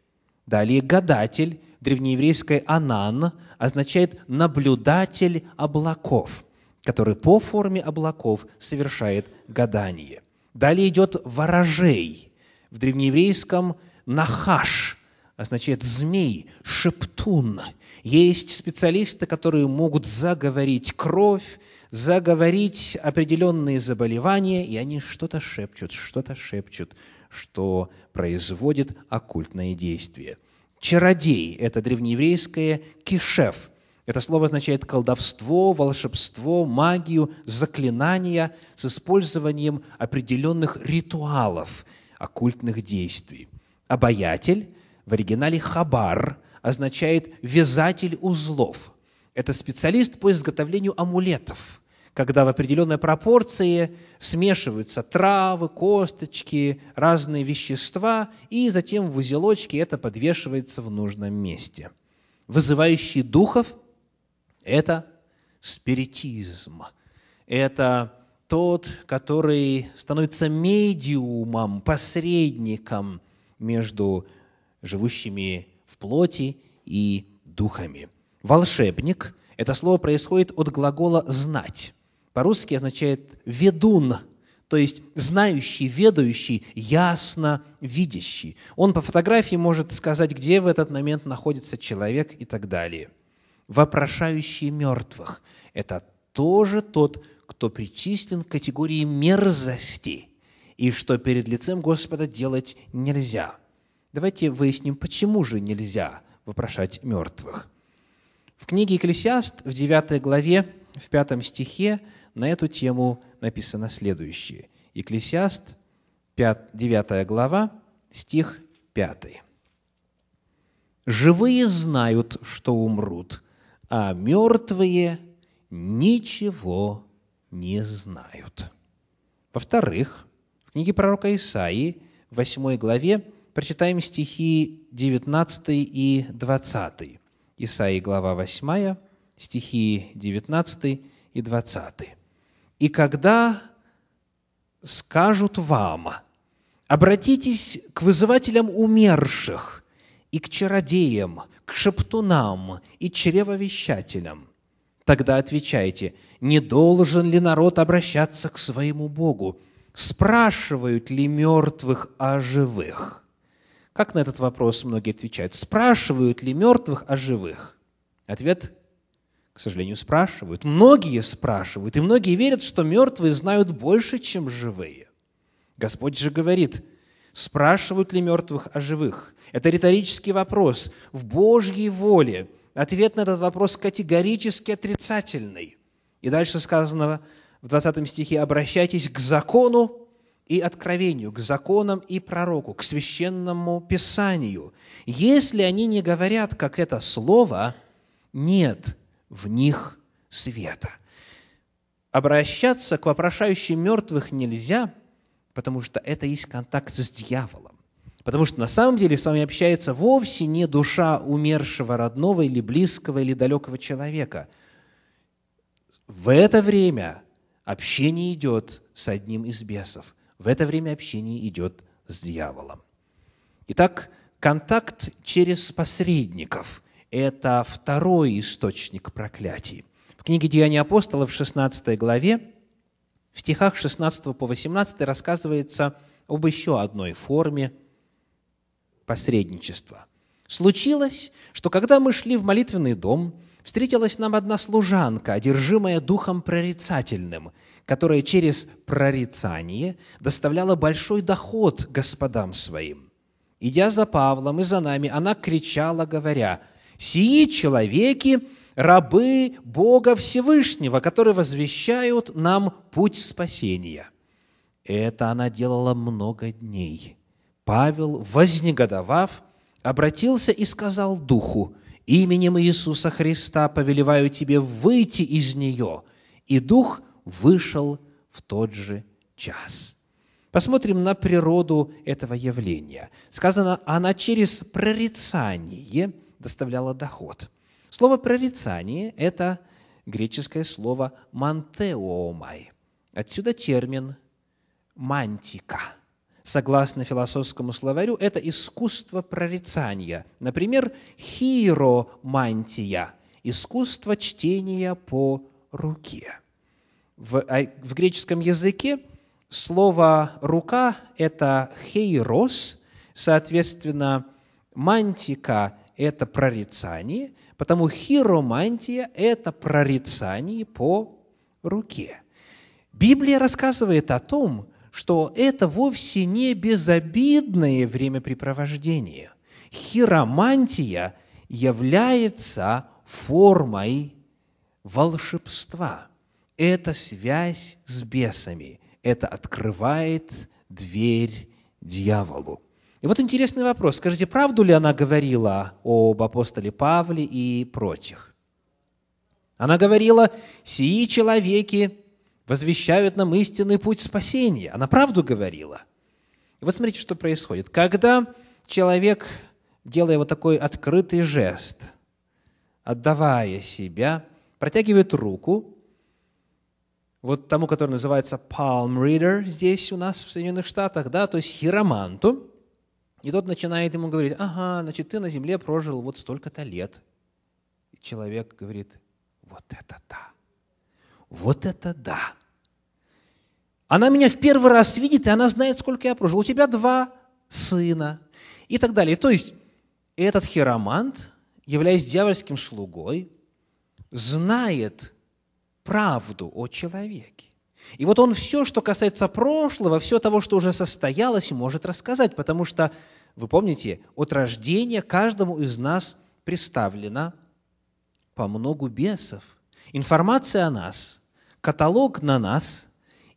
Далее «гадатель», древнееврейское «анан», означает «наблюдатель облаков», который по форме облаков совершает гадание. Далее идет «ворожей». В древнееврейском «нахаш» означает змей, шептун. Есть специалисты, которые могут заговорить кровь, заговорить определенные заболевания, и они что-то шепчут, что-то шепчут, что производит оккультное действие. Чародей – это древнееврейское «кишев». Это слово означает колдовство, волшебство, магию, заклинания с использованием определенных ритуалов, оккультных действий. Обаятель в оригинале «хабар» означает «вязатель узлов». Это специалист по изготовлению амулетов, когда в определенной пропорции смешиваются травы, косточки, разные вещества, и затем в узелочке это подвешивается в нужном месте. Вызывающий духов – это спиритизм. Это тот, который становится медиумом, посредником между живущими в плоти и духами. Волшебник – это слово происходит от глагола «знать». По-русски означает «ведун», то есть знающий, ведающий, ясно видящий. Он по фотографии может сказать, где в этот момент находится человек и так далее. Вопрошающий мертвых – это тоже тот, кто причислен к категории мерзости, и что перед лицем Господа делать нельзя – Давайте выясним, почему же нельзя вопрошать мертвых. В книге «Экклесиаст» в 9 главе, в 5 стихе на эту тему написано следующее. «Экклесиаст», 9 глава, стих 5. «Живые знают, что умрут, а мертвые ничего не знают». Во-вторых, в книге пророка Исаии, в 8 главе, прочитаем стихи 19 и 20. Исаии глава 8, стихи 19 и 20. «И когда скажут вам, обратитесь к вызывателям умерших и к чародеям, к шептунам и чревовещателям, тогда отвечайте, не должен ли народ обращаться к своему Богу? Спрашивают ли мертвых о живых?» Как на этот вопрос многие отвечают? Спрашивают ли мертвых о живых? Ответ к сожалению, спрашивают. Многие спрашивают, и многие верят, что мертвые знают больше, чем живые. Господь же говорит, спрашивают ли мертвых о живых? Это риторический вопрос. В Божьей воле ответ на этот вопрос категорически отрицательный. И дальше сказано в 20 стихе, обращайтесь к закону и откровению, к законам и пророку, к священному писанию. Если они не говорят, как это слово, нет в них света. Обращаться к вопрошающим мертвых нельзя, потому что это есть контакт с дьяволом. Потому что на самом деле с вами общается вовсе не душа умершего родного или близкого или далекого человека. В это время общение идет с одним из бесов – в это время общение идет с дьяволом. Итак, контакт через посредников – это второй источник проклятий. В книге «Деяния апостолов» в 16 главе, в стихах 16 по 18 рассказывается об еще одной форме посредничества. «Случилось, что когда мы шли в молитвенный дом, встретилась нам одна служанка, одержимая духом прорицательным, которая через прорицание доставляла большой доход господам своим. Идя за Павлом и за нами, она кричала, говоря, «Сии человеки, рабы Бога Всевышнего, которые возвещают нам путь спасения». Это она делала много дней. Павел, вознегодовав, обратился и сказал Духу, «Именем Иисуса Христа повелеваю тебе выйти из нее». И Дух – вышел в тот же час. Посмотрим на природу этого явления. Сказано, она через прорицание доставляла доход. Слово «прорицание» – это греческое слово «мантеомай». Отсюда термин «мантика». Согласно философскому словарю, это искусство прорицания. Например, хиромантия – искусство чтения по руке. В, а, в греческом языке слово «рука» – это «хейрос», соответственно, «мантика» – это прорицание, потому «хиромантия» – это прорицание по руке. Библия рассказывает о том, что это вовсе не безобидное времяпрепровождение. Хиромантия является формой волшебства эта связь с бесами, это открывает дверь дьяволу. И вот интересный вопрос. Скажите, правду ли она говорила об апостоле Павле и прочих? Она говорила, «Сии человеки возвещают нам истинный путь спасения». Она правду говорила. И вот смотрите, что происходит. Когда человек, делая вот такой открытый жест, отдавая себя, протягивает руку, вот тому, который называется palm reader здесь у нас в Соединенных Штатах, да, то есть хироманту, и тот начинает ему говорить, ага, значит, ты на земле прожил вот столько-то лет. И человек говорит, вот это да, вот это да. Она меня в первый раз видит, и она знает, сколько я прожил. У тебя два сына и так далее. То есть этот хиромант, являясь дьявольским слугой, знает, правду о человеке. И вот он все, что касается прошлого, все того, что уже состоялось, может рассказать, потому что, вы помните, от рождения каждому из нас представлена по многу бесов. Информация о нас, каталог на нас,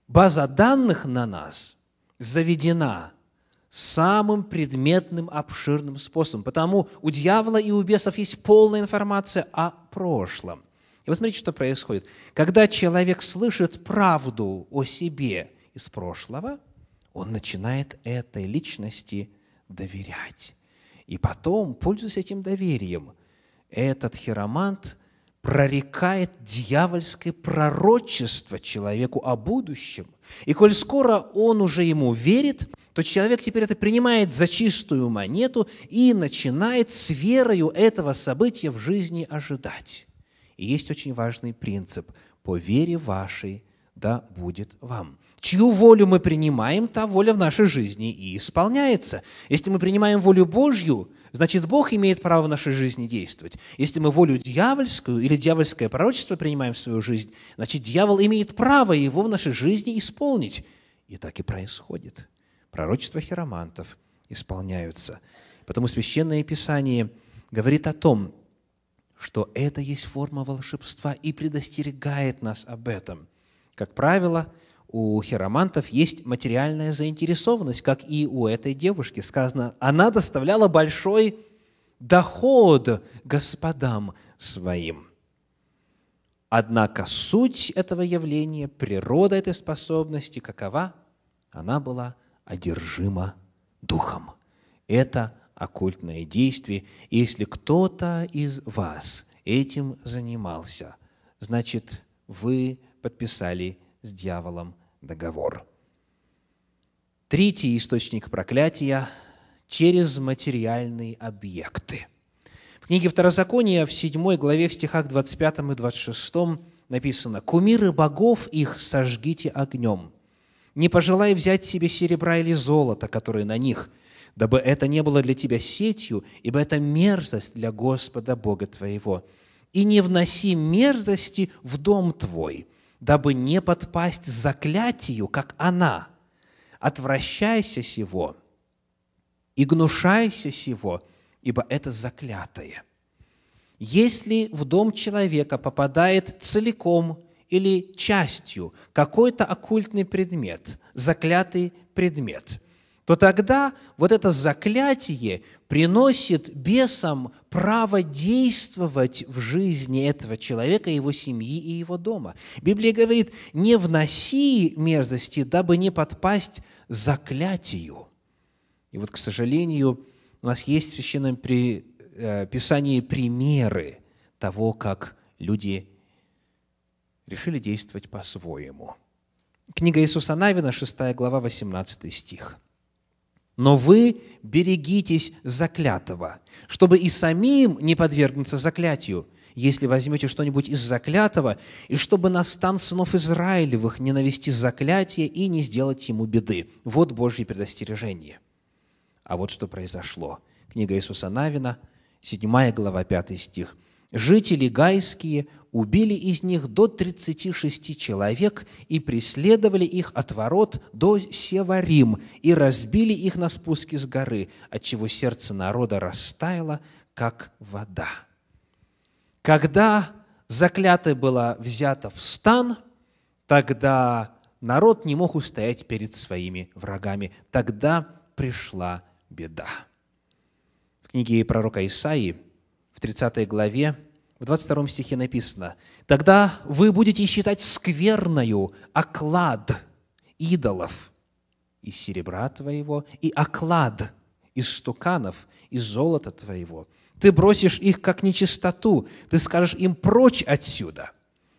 база данных на нас заведена самым предметным, обширным способом. Потому у дьявола и у бесов есть полная информация о прошлом – и вы смотрите, что происходит. Когда человек слышит правду о себе из прошлого, он начинает этой личности доверять. И потом, пользуясь этим доверием, этот хиромант прорекает дьявольское пророчество человеку о будущем. И коль скоро он уже ему верит, то человек теперь это принимает за чистую монету и начинает с верою этого события в жизни ожидать. И есть очень важный принцип. По вере вашей да будет вам. Чью волю мы принимаем, та воля в нашей жизни и исполняется. Если мы принимаем волю Божью, значит, Бог имеет право в нашей жизни действовать. Если мы волю дьявольскую или дьявольское пророчество принимаем в свою жизнь, значит, дьявол имеет право его в нашей жизни исполнить. И так и происходит. Пророчества хиромантов исполняются. Потому Священное Писание говорит о том, что это есть форма волшебства и предостерегает нас об этом. Как правило, у хиромантов есть материальная заинтересованность, как и у этой девушки. Сказано, она доставляла большой доход господам своим. Однако суть этого явления, природа этой способности какова? Она была одержима духом. Это оккультное действие. Если кто-то из вас этим занимался, значит, вы подписали с дьяволом договор. Третий источник проклятия – через материальные объекты. В книге Второзакония в 7 главе в стихах 25 и 26 написано «Кумиры богов их сожгите огнем, не пожелай взять себе серебра или золото, которые на них – дабы это не было для тебя сетью, ибо это мерзость для Господа Бога твоего. И не вноси мерзости в дом твой, дабы не подпасть заклятию, как она. Отвращайся сего и гнушайся сего, ибо это заклятое. Если в дом человека попадает целиком или частью какой-то оккультный предмет, заклятый предмет – то тогда вот это заклятие приносит бесам право действовать в жизни этого человека, его семьи и его дома. Библия говорит, не вноси мерзости, дабы не подпасть заклятию. И вот, к сожалению, у нас есть в Священном э, Писании примеры того, как люди решили действовать по-своему. Книга Иисуса Навина, 6 глава, 18 стих – но вы берегитесь заклятого, чтобы и самим не подвергнуться заклятию, если возьмете что-нибудь из заклятого, и чтобы на стан сынов Израилевых не навести заклятие и не сделать ему беды. Вот Божье предостережение. А вот что произошло. Книга Иисуса Навина, 7 глава, 5 стих – жители гайские убили из них до 36 человек и преследовали их от ворот до Севарим и разбили их на спуске с горы, отчего сердце народа растаяло, как вода. Когда заклятая была взята в стан, тогда народ не мог устоять перед своими врагами. Тогда пришла беда. В книге пророка Исаии, 30 главе, в 22 стихе написано, «Тогда вы будете считать скверною оклад идолов из серебра твоего и оклад из стуканов, из золота твоего. Ты бросишь их как нечистоту, ты скажешь им прочь отсюда».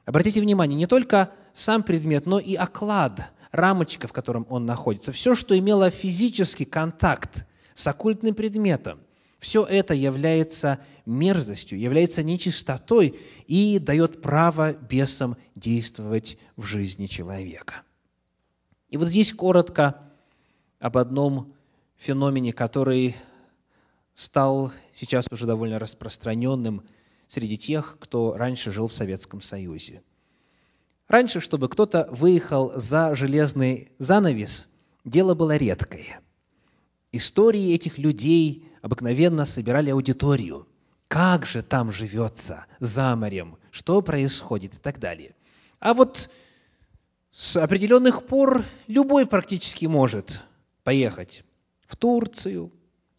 Обратите внимание, не только сам предмет, но и оклад, рамочка, в котором он находится. Все, что имело физический контакт с оккультным предметом – все это является мерзостью, является нечистотой и дает право бесам действовать в жизни человека. И вот здесь коротко об одном феномене, который стал сейчас уже довольно распространенным среди тех, кто раньше жил в Советском Союзе. Раньше, чтобы кто-то выехал за железный занавес, дело было редкое. Истории этих людей – обыкновенно собирали аудиторию. Как же там живется за морем, что происходит и так далее. А вот с определенных пор любой практически может поехать в Турцию,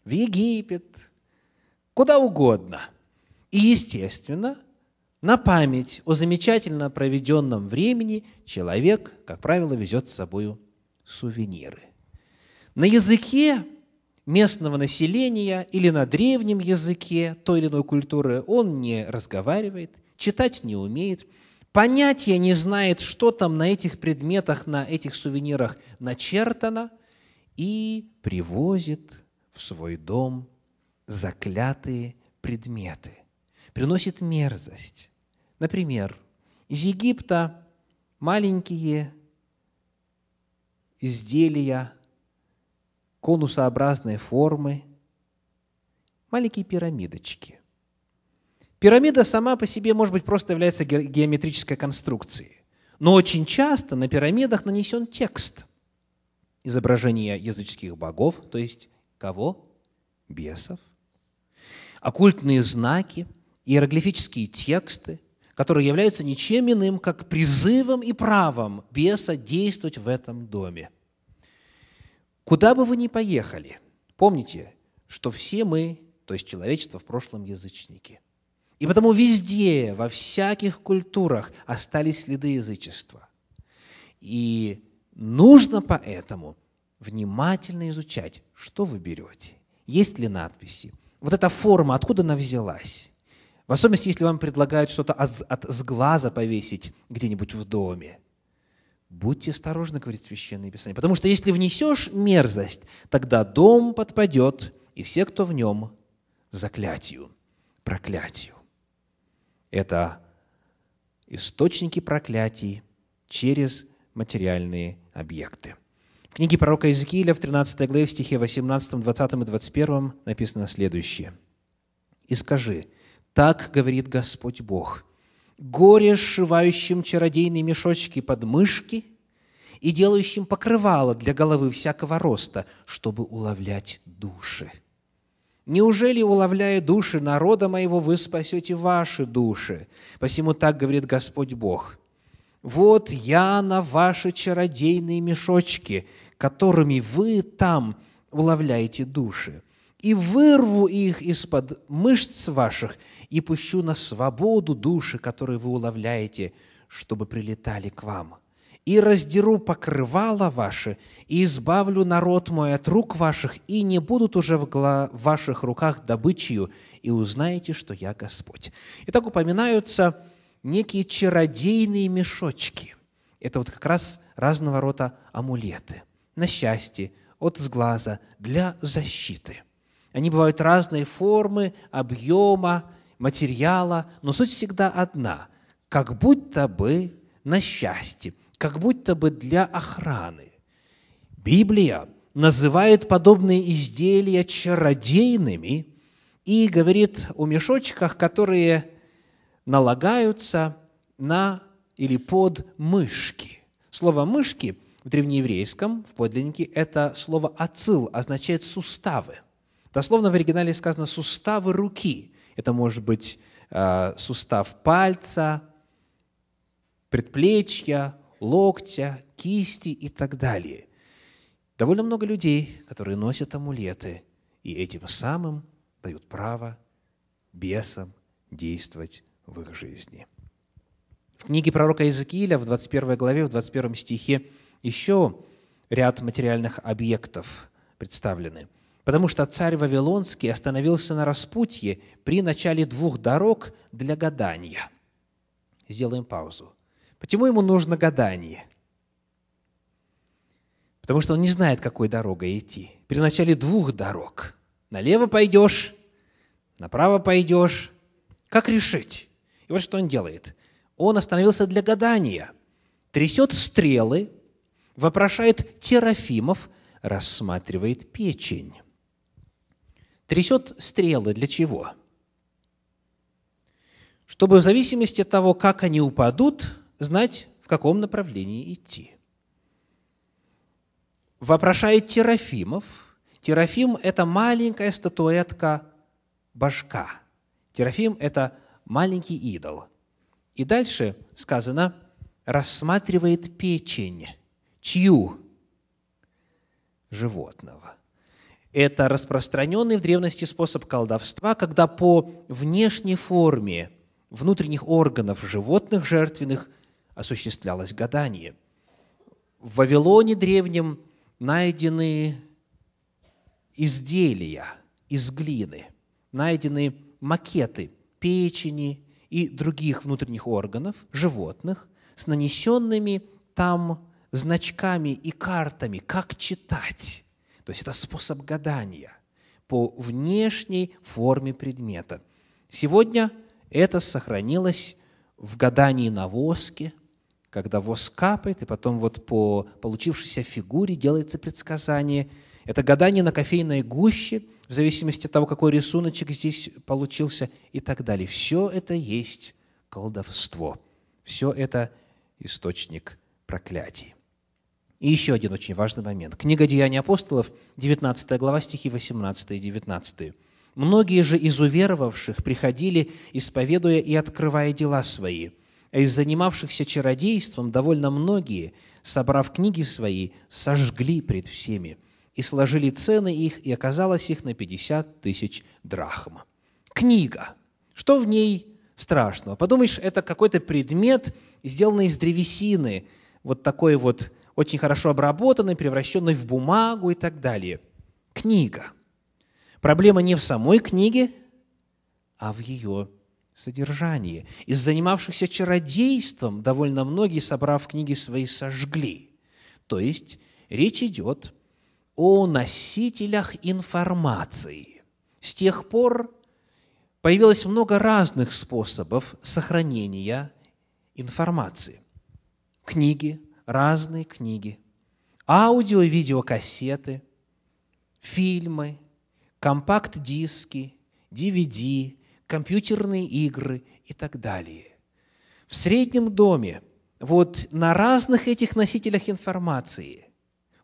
в Египет, куда угодно. И, естественно, на память о замечательно проведенном времени человек, как правило, везет с собой сувениры. На языке местного населения или на древнем языке той или иной культуры он не разговаривает, читать не умеет, понятия не знает, что там на этих предметах, на этих сувенирах начертано, и привозит в свой дом заклятые предметы, приносит мерзость. Например, из Египта маленькие изделия – конусообразной формы, маленькие пирамидочки. Пирамида сама по себе, может быть, просто является геометрической конструкцией. Но очень часто на пирамидах нанесен текст изображения языческих богов, то есть кого? Бесов. Оккультные знаки, иероглифические тексты, которые являются ничем иным, как призывом и правом беса действовать в этом доме – Куда бы вы ни поехали, помните, что все мы, то есть человечество в прошлом язычники. И потому везде, во всяких культурах остались следы язычества. И нужно поэтому внимательно изучать, что вы берете, есть ли надписи, вот эта форма, откуда она взялась. В особенности, если вам предлагают что-то от, от, с глаза повесить где-нибудь в доме – Будьте осторожны, говорит Священное Писание, потому что если внесешь мерзость, тогда дом подпадет, и все, кто в нем, заклятию, проклятию. Это источники проклятий через материальные объекты. В книге пророка Иезекииля в 13 главе в стихе 18, 20 и 21 написано следующее. «И скажи, так говорит Господь Бог, горе сшивающим чародейные мешочки под мышки и делающим покрывало для головы всякого роста, чтобы уловлять души. Неужели, уловляя души народа моего, вы спасете ваши души? Посему так говорит Господь Бог. Вот я на ваши чародейные мешочки, которыми вы там уловляете души и вырву их из-под мышц ваших, и пущу на свободу души, которые вы уловляете, чтобы прилетали к вам. И раздеру покрывала ваши, и избавлю народ мой от рук ваших, и не будут уже в ваших руках добычью, и узнаете, что я Господь». Итак, упоминаются некие чародейные мешочки. Это вот как раз разного рода амулеты на счастье, от сглаза, для защиты – они бывают разные формы, объема, материала, но суть всегда одна. Как будто бы на счастье, как будто бы для охраны. Библия называет подобные изделия чародейными и говорит о мешочках, которые налагаются на или под мышки. Слово «мышки» в древнееврейском, в подлиннике, это слово «ацил», означает «суставы». Дословно в оригинале сказано «суставы руки». Это может быть э, сустав пальца, предплечья, локтя, кисти и так далее. Довольно много людей, которые носят амулеты, и этим самым дают право бесам действовать в их жизни. В книге пророка Иезекииля в 21 главе, в 21 стихе еще ряд материальных объектов представлены – потому что царь Вавилонский остановился на распутье при начале двух дорог для гадания. Сделаем паузу. Почему ему нужно гадание? Потому что он не знает, какой дорогой идти. При начале двух дорог. Налево пойдешь, направо пойдешь. Как решить? И вот что он делает. Он остановился для гадания. Трясет стрелы, вопрошает терафимов, рассматривает печень трясет стрелы для чего? Чтобы в зависимости от того, как они упадут, знать, в каком направлении идти. Вопрошает Терафимов. Терафим – это маленькая статуэтка башка. Терафим – это маленький идол. И дальше сказано «рассматривает печень». Чью? Животного. Это распространенный в древности способ колдовства, когда по внешней форме внутренних органов животных жертвенных осуществлялось гадание. В Вавилоне древнем найдены изделия из глины, найдены макеты печени и других внутренних органов животных с нанесенными там значками и картами, как читать то есть это способ гадания по внешней форме предмета. Сегодня это сохранилось в гадании на воске, когда воск капает, и потом вот по получившейся фигуре делается предсказание. Это гадание на кофейной гуще, в зависимости от того, какой рисуночек здесь получился и так далее. Все это есть колдовство. Все это источник проклятий. И еще один очень важный момент. Книга «Деяния апостолов», 19 глава, стихи 18 и 19. «Многие же из уверовавших приходили, исповедуя и открывая дела свои, а из занимавшихся чародейством довольно многие, собрав книги свои, сожгли пред всеми, и сложили цены их, и оказалось их на 50 тысяч драхм». Книга. Что в ней страшного? Подумаешь, это какой-то предмет, сделанный из древесины, вот такой вот очень хорошо обработанной, превращенной в бумагу и так далее. Книга. Проблема не в самой книге, а в ее содержании. Из занимавшихся чародейством довольно многие, собрав книги свои, сожгли. То есть речь идет о носителях информации. С тех пор появилось много разных способов сохранения информации. Книги, разные книги, аудио- и видеокассеты, фильмы, компакт-диски, DVD, компьютерные игры и так далее. В среднем доме вот на разных этих носителях информации,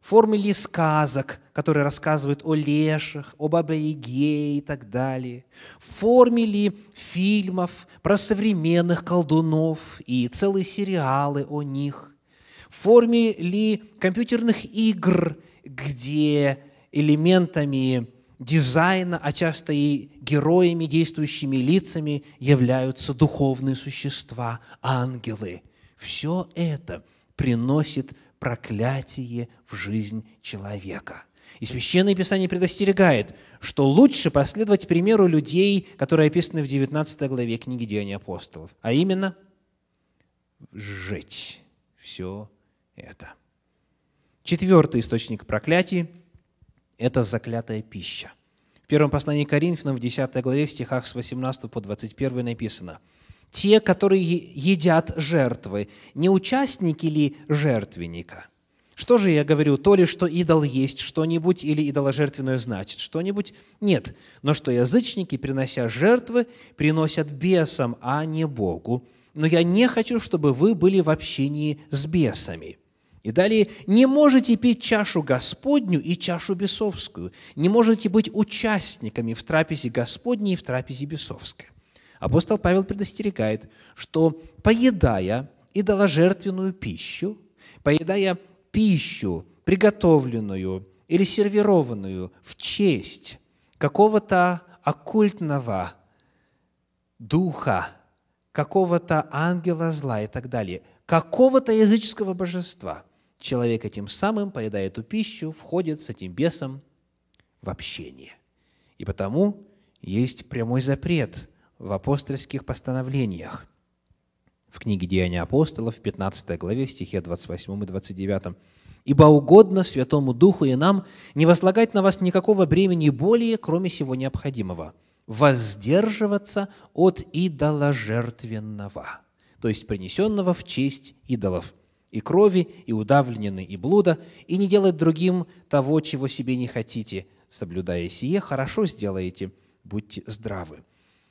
в форме ли сказок, которые рассказывают о лешах, об Абаиге и так далее, в форме ли фильмов про современных колдунов и целые сериалы о них, в форме ли компьютерных игр, где элементами дизайна, а часто и героями, действующими лицами являются духовные существа, ангелы. Все это приносит проклятие в жизнь человека. И Священное Писание предостерегает, что лучше последовать примеру людей, которые описаны в 19 главе книги Деяний апостолов, а именно – сжечь все это. Четвертый источник проклятий – это заклятая пища. В первом послании Коринфянам в 10 главе в стихах с 18 по 21 написано «Те, которые едят жертвы, не участники ли жертвенника?» Что же я говорю? То ли, что идол есть что-нибудь, или идоложертвенное значит что-нибудь? Нет. Но что язычники, принося жертвы, приносят бесам, а не Богу. Но я не хочу, чтобы вы были в общении с бесами. И далее, не можете пить чашу Господню и чашу бесовскую, не можете быть участниками в трапезе Господней и в трапезе бесовской. Апостол Павел предостерегает, что поедая идоложертвенную пищу, поедая пищу, приготовленную или сервированную в честь какого-то оккультного духа, какого-то ангела зла и так далее, какого-то языческого божества – человек этим самым, поедая эту пищу, входит с этим бесом в общение. И потому есть прямой запрет в апостольских постановлениях. В книге «Деяния апостолов» в 15 главе, в стихе 28 и 29. «Ибо угодно Святому Духу и нам не возлагать на вас никакого бремени более, кроме всего необходимого, воздерживаться от идоложертвенного, то есть принесенного в честь идолов, и крови, и удавленины, и блуда, и не делать другим того, чего себе не хотите. Соблюдая сие, хорошо сделаете, будьте здравы».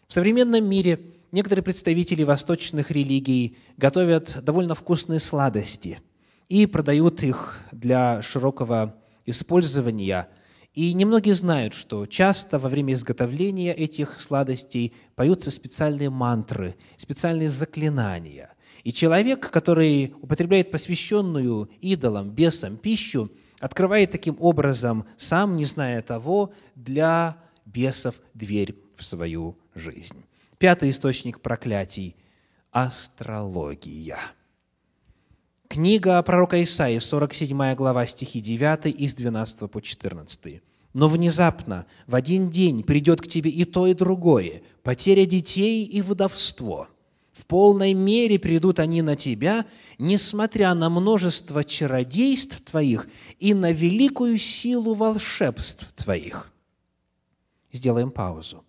В современном мире некоторые представители восточных религий готовят довольно вкусные сладости и продают их для широкого использования. И немногие знают, что часто во время изготовления этих сладостей поются специальные мантры, специальные заклинания – и человек, который употребляет посвященную идолам, бесам пищу, открывает таким образом, сам не зная того, для бесов дверь в свою жизнь. Пятый источник проклятий – астрология. Книга пророка Исаии, 47 глава, стихи 9 из с 12 по 14. «Но внезапно в один день придет к тебе и то, и другое, потеря детей и водовство – полной мере придут они на тебя, несмотря на множество чародейств твоих и на великую силу волшебств твоих». Сделаем паузу.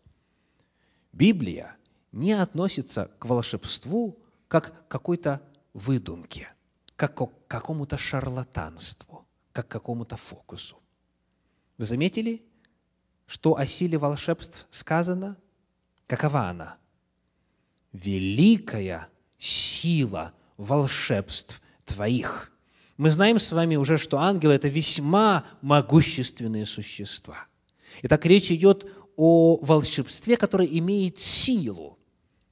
Библия не относится к волшебству как к какой-то выдумке, как к какому-то шарлатанству, как к какому-то фокусу. Вы заметили, что о силе волшебств сказано? Какова она – великая сила волшебств Твоих. Мы знаем с вами уже, что ангелы – это весьма могущественные существа. Итак, речь идет о волшебстве, которое имеет силу.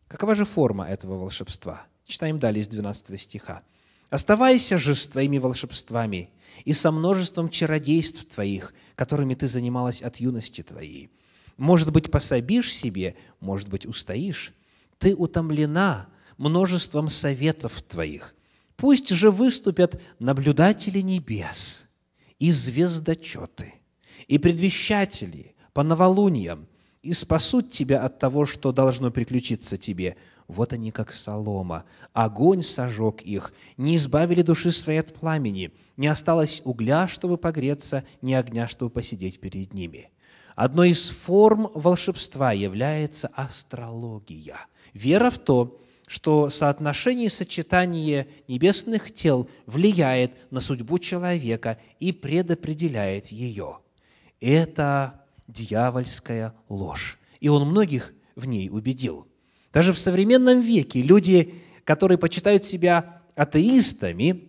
Какова же форма этого волшебства? Читаем далее из 12 стиха. «Оставайся же с твоими волшебствами и со множеством чародейств твоих, которыми ты занималась от юности твоей. Может быть, пособишь себе, может быть, устоишь, ты утомлена множеством советов твоих. Пусть же выступят наблюдатели небес и звездочеты, и предвещатели по новолуниям, и спасут тебя от того, что должно приключиться тебе. Вот они, как солома. Огонь сожег их, не избавили души своей от пламени, не осталось угля, чтобы погреться, ни огня, чтобы посидеть перед ними». Одной из форм волшебства является астрология. Вера в то, что соотношение и сочетание небесных тел влияет на судьбу человека и предопределяет ее. Это дьявольская ложь. И он многих в ней убедил. Даже в современном веке люди, которые почитают себя атеистами,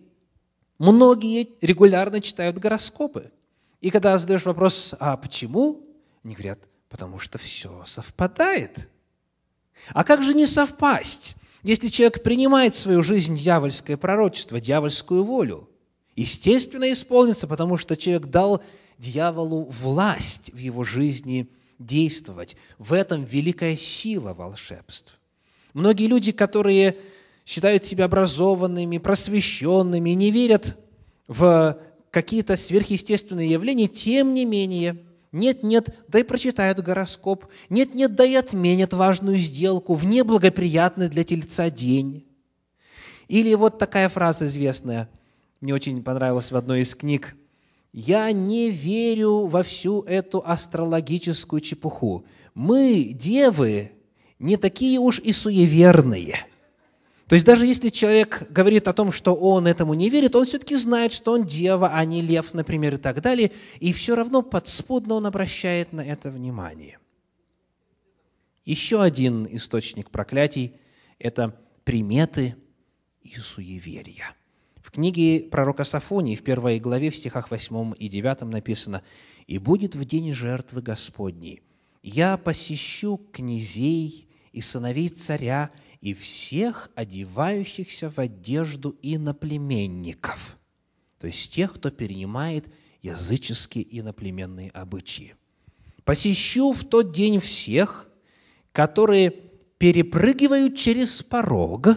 многие регулярно читают гороскопы. И когда задаешь вопрос, а почему они говорят, потому что все совпадает. А как же не совпасть, если человек принимает в свою жизнь дьявольское пророчество, дьявольскую волю? Естественно, исполнится, потому что человек дал дьяволу власть в его жизни действовать. В этом великая сила волшебств. Многие люди, которые считают себя образованными, просвещенными, не верят в какие-то сверхъестественные явления, тем не менее – нет-нет, да и прочитают гороскоп. Нет-нет, да и отменят важную сделку в неблагоприятный для тельца день. Или вот такая фраза известная, мне очень понравилась в одной из книг. «Я не верю во всю эту астрологическую чепуху. Мы, девы, не такие уж и суеверные». То есть даже если человек говорит о том, что он этому не верит, он все-таки знает, что он дева, а не лев, например, и так далее, и все равно подспудно он обращает на это внимание. Еще один источник проклятий – это приметы и суеверия. В книге пророка Сафонии в первой главе в стихах 8 и 9 написано «И будет в день жертвы Господней, я посещу князей и сыновей царя, и всех одевающихся в одежду иноплеменников, то есть тех, кто перенимает языческие иноплеменные обычаи. Посещу в тот день всех, которые перепрыгивают через порог,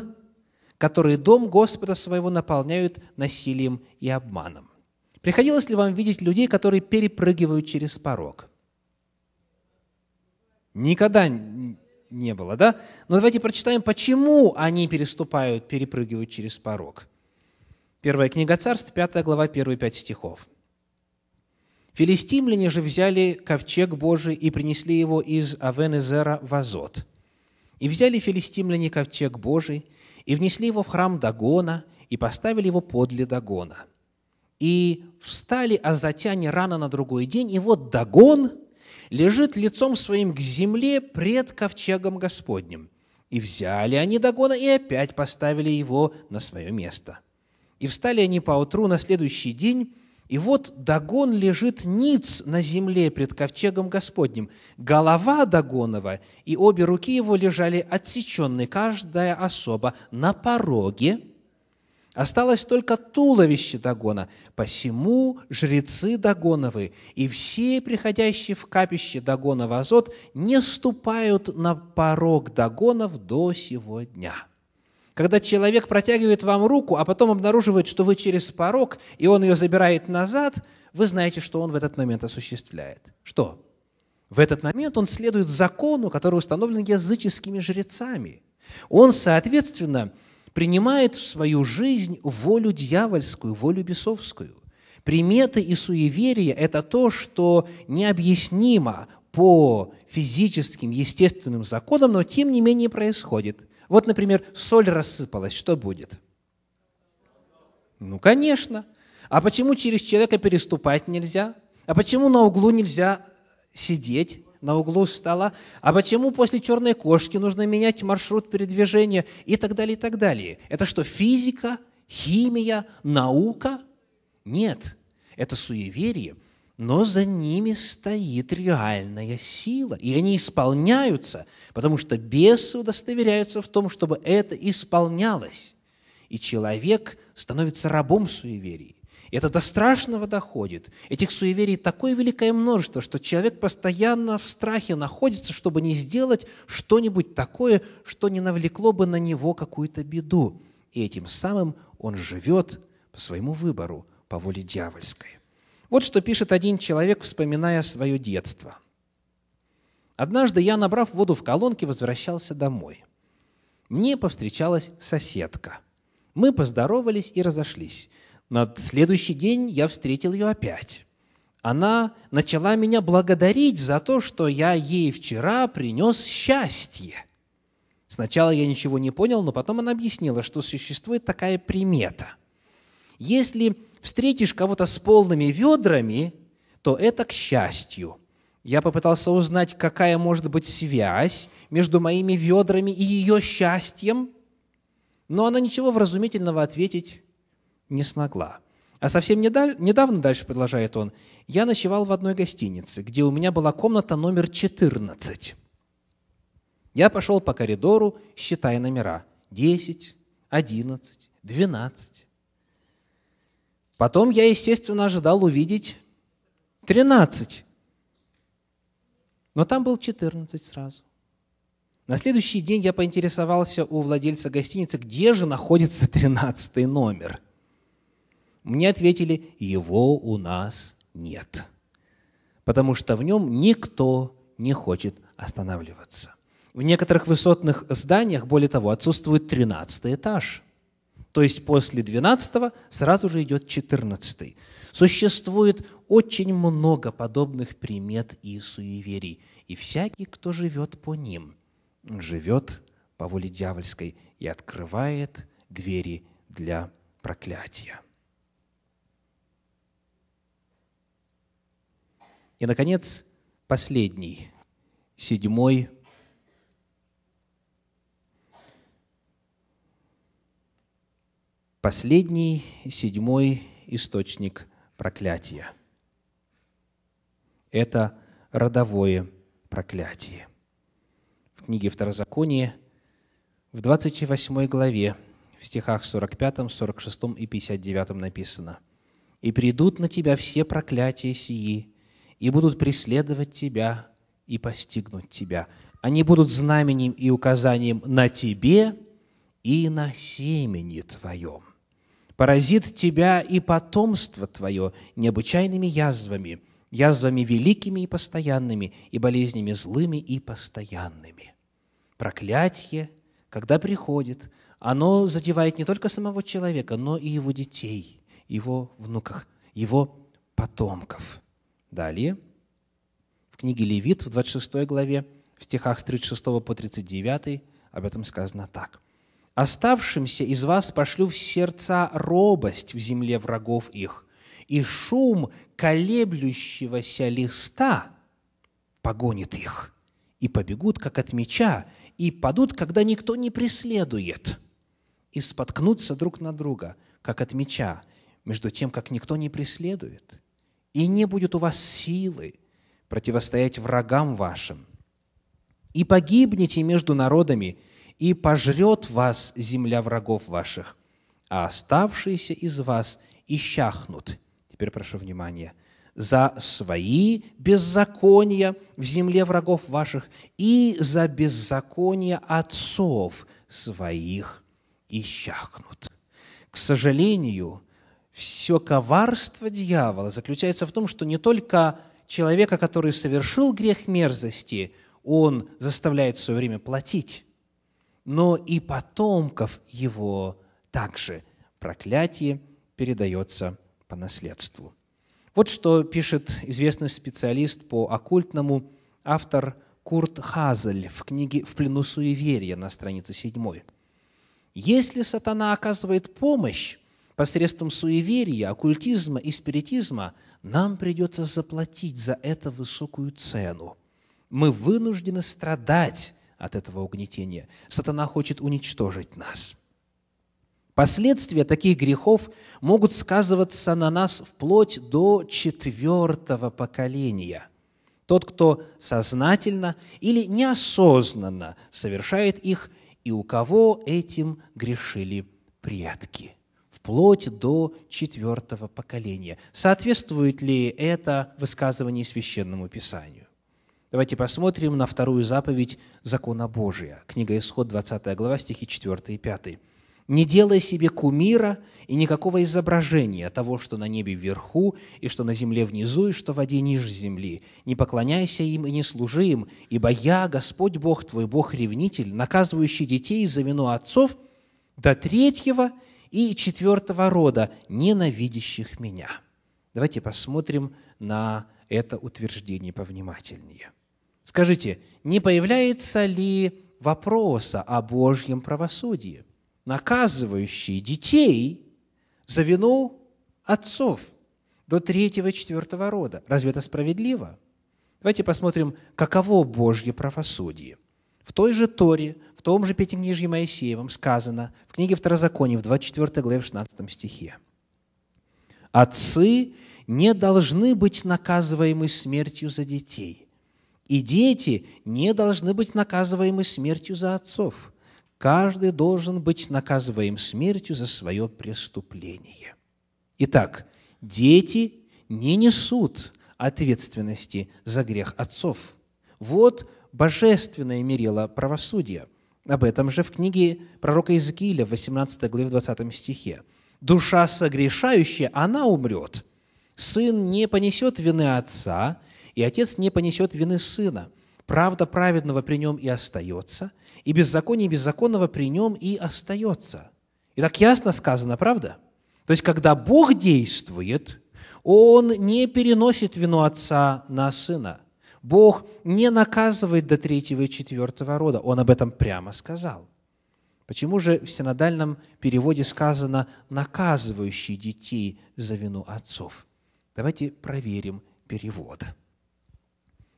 которые дом Господа своего наполняют насилием и обманом. Приходилось ли вам видеть людей, которые перепрыгивают через порог? Никогда не было, да? Но давайте прочитаем, почему они переступают, перепрыгивают через порог. Первая книга царств, 5 глава, 1-5 стихов. «Филистимляне же взяли ковчег Божий и принесли его из Авенезера в Азот. И взяли филистимляне ковчег Божий, и внесли его в храм Дагона, и поставили его подле Дагона. И встали азотяне рано на другой день, и вот Дагон – лежит лицом своим к земле пред ковчегом Господним. И взяли они Дагона и опять поставили его на свое место. И встали они поутру на следующий день, и вот Дагон лежит ниц на земле пред ковчегом Господним. Голова Дагонова и обе руки его лежали отсеченные, каждая особа, на пороге – Осталось только туловище Дагона. Посему жрецы Дагоновы и все приходящие в капище Дагонов Азот не ступают на порог Дагонов до сего дня». Когда человек протягивает вам руку, а потом обнаруживает, что вы через порог, и он ее забирает назад, вы знаете, что он в этот момент осуществляет. Что? В этот момент он следует закону, который установлен языческими жрецами. Он, соответственно, принимает в свою жизнь волю дьявольскую, волю бесовскую. Приметы и суеверия – это то, что необъяснимо по физическим, естественным законам, но тем не менее происходит. Вот, например, соль рассыпалась, что будет? Ну, конечно. А почему через человека переступать нельзя? А почему на углу нельзя сидеть? на углу стола, а почему после черной кошки нужно менять маршрут передвижения и так далее, и так далее. Это что, физика, химия, наука? Нет, это суеверие, но за ними стоит реальная сила, и они исполняются, потому что бесы удостоверяются в том, чтобы это исполнялось. И человек становится рабом суеверий. И Это до страшного доходит. Этих суеверий такое великое множество, что человек постоянно в страхе находится, чтобы не сделать что-нибудь такое, что не навлекло бы на него какую-то беду. И этим самым он живет по своему выбору, по воле дьявольской. Вот что пишет один человек, вспоминая свое детство. «Однажды я, набрав воду в колонке, возвращался домой. Мне повстречалась соседка. Мы поздоровались и разошлись. На следующий день я встретил ее опять. Она начала меня благодарить за то, что я ей вчера принес счастье. Сначала я ничего не понял, но потом она объяснила, что существует такая примета. Если встретишь кого-то с полными ведрами, то это к счастью. Я попытался узнать, какая может быть связь между моими ведрами и ее счастьем, но она ничего вразумительного ответить не смогла. А совсем недавно, дальше продолжает он, я ночевал в одной гостинице, где у меня была комната номер 14. Я пошел по коридору, считая номера. 10, 11, 12. Потом я, естественно, ожидал увидеть 13. Но там был 14 сразу. На следующий день я поинтересовался у владельца гостиницы, где же находится 13 номер – мне ответили, его у нас нет, потому что в нем никто не хочет останавливаться. В некоторых высотных зданиях, более того, отсутствует 13 этаж. То есть после 12 сразу же идет 14. Существует очень много подобных примет и суеверий. И всякий, кто живет по ним, живет по воле дьявольской и открывает двери для проклятия. И, наконец, последний, седьмой последний, седьмой источник проклятия. Это родовое проклятие. В книге Второзакония, в 28 главе, в стихах 45, 46 и 59 написано, «И придут на тебя все проклятия сии, и будут преследовать тебя и постигнуть тебя. Они будут знаменем и указанием на тебе и на семени твоем. Поразит тебя и потомство твое необычайными язвами, язвами великими и постоянными, и болезнями злыми и постоянными. Проклятие, когда приходит, оно задевает не только самого человека, но и его детей, его внуков, его потомков – Далее, в книге Левит, в 26 главе, в стихах с 36 по 39, об этом сказано так. «Оставшимся из вас пошлю в сердца робость в земле врагов их, и шум колеблющегося листа погонит их, и побегут, как от меча, и падут, когда никто не преследует, и споткнутся друг на друга, как от меча, между тем, как никто не преследует и не будет у вас силы противостоять врагам вашим. И погибнете между народами, и пожрет вас земля врагов ваших, а оставшиеся из вас исчахнут. Теперь прошу внимания – за свои беззакония в земле врагов ваших и за беззакония отцов своих исчахнут. К сожалению, все коварство дьявола заключается в том, что не только человека, который совершил грех мерзости, он заставляет в свое время платить, но и потомков его также проклятие передается по наследству. Вот что пишет известный специалист по оккультному, автор Курт Хазель в книге «В плену суеверия» на странице 7. «Если сатана оказывает помощь, посредством суеверия, оккультизма и спиритизма, нам придется заплатить за это высокую цену. Мы вынуждены страдать от этого угнетения. Сатана хочет уничтожить нас. Последствия таких грехов могут сказываться на нас вплоть до четвертого поколения. Тот, кто сознательно или неосознанно совершает их, и у кого этим грешили предки – вплоть до четвертого поколения. Соответствует ли это высказывание Священному Писанию? Давайте посмотрим на вторую заповедь закона Божия. Книга Исход, 20 глава, стихи 4 и 5. «Не делай себе кумира и никакого изображения того, что на небе вверху, и что на земле внизу, и что в воде ниже земли. Не поклоняйся им и не служи им, ибо я, Господь Бог твой, Бог ревнитель, наказывающий детей за вину отцов до третьего и четвертого рода, ненавидящих меня. Давайте посмотрим на это утверждение повнимательнее. Скажите, не появляется ли вопроса о Божьем правосудии, наказывающие детей за вину отцов до третьего и четвертого рода. Разве это справедливо? Давайте посмотрим, каково Божье правосудие. В той же Торе в том же Пятикнижье Моисеевом сказано в книге Второзаконии, в 24 главе, в 16 стихе. «Отцы не должны быть наказываемы смертью за детей, и дети не должны быть наказываемы смертью за отцов. Каждый должен быть наказываем смертью за свое преступление». Итак, дети не несут ответственности за грех отцов. Вот божественное мерило правосудия – об этом же в книге пророка Иезекииля, 18 главе, в 20 стихе. «Душа согрешающая, она умрет. Сын не понесет вины отца, и отец не понесет вины сына. Правда праведного при нем и остается, и беззаконие беззаконного при нем и остается». И так ясно сказано, правда? То есть, когда Бог действует, Он не переносит вину отца на сына. Бог не наказывает до третьего и четвертого рода. Он об этом прямо сказал. Почему же в синодальном переводе сказано «наказывающий детей за вину отцов»? Давайте проверим перевод.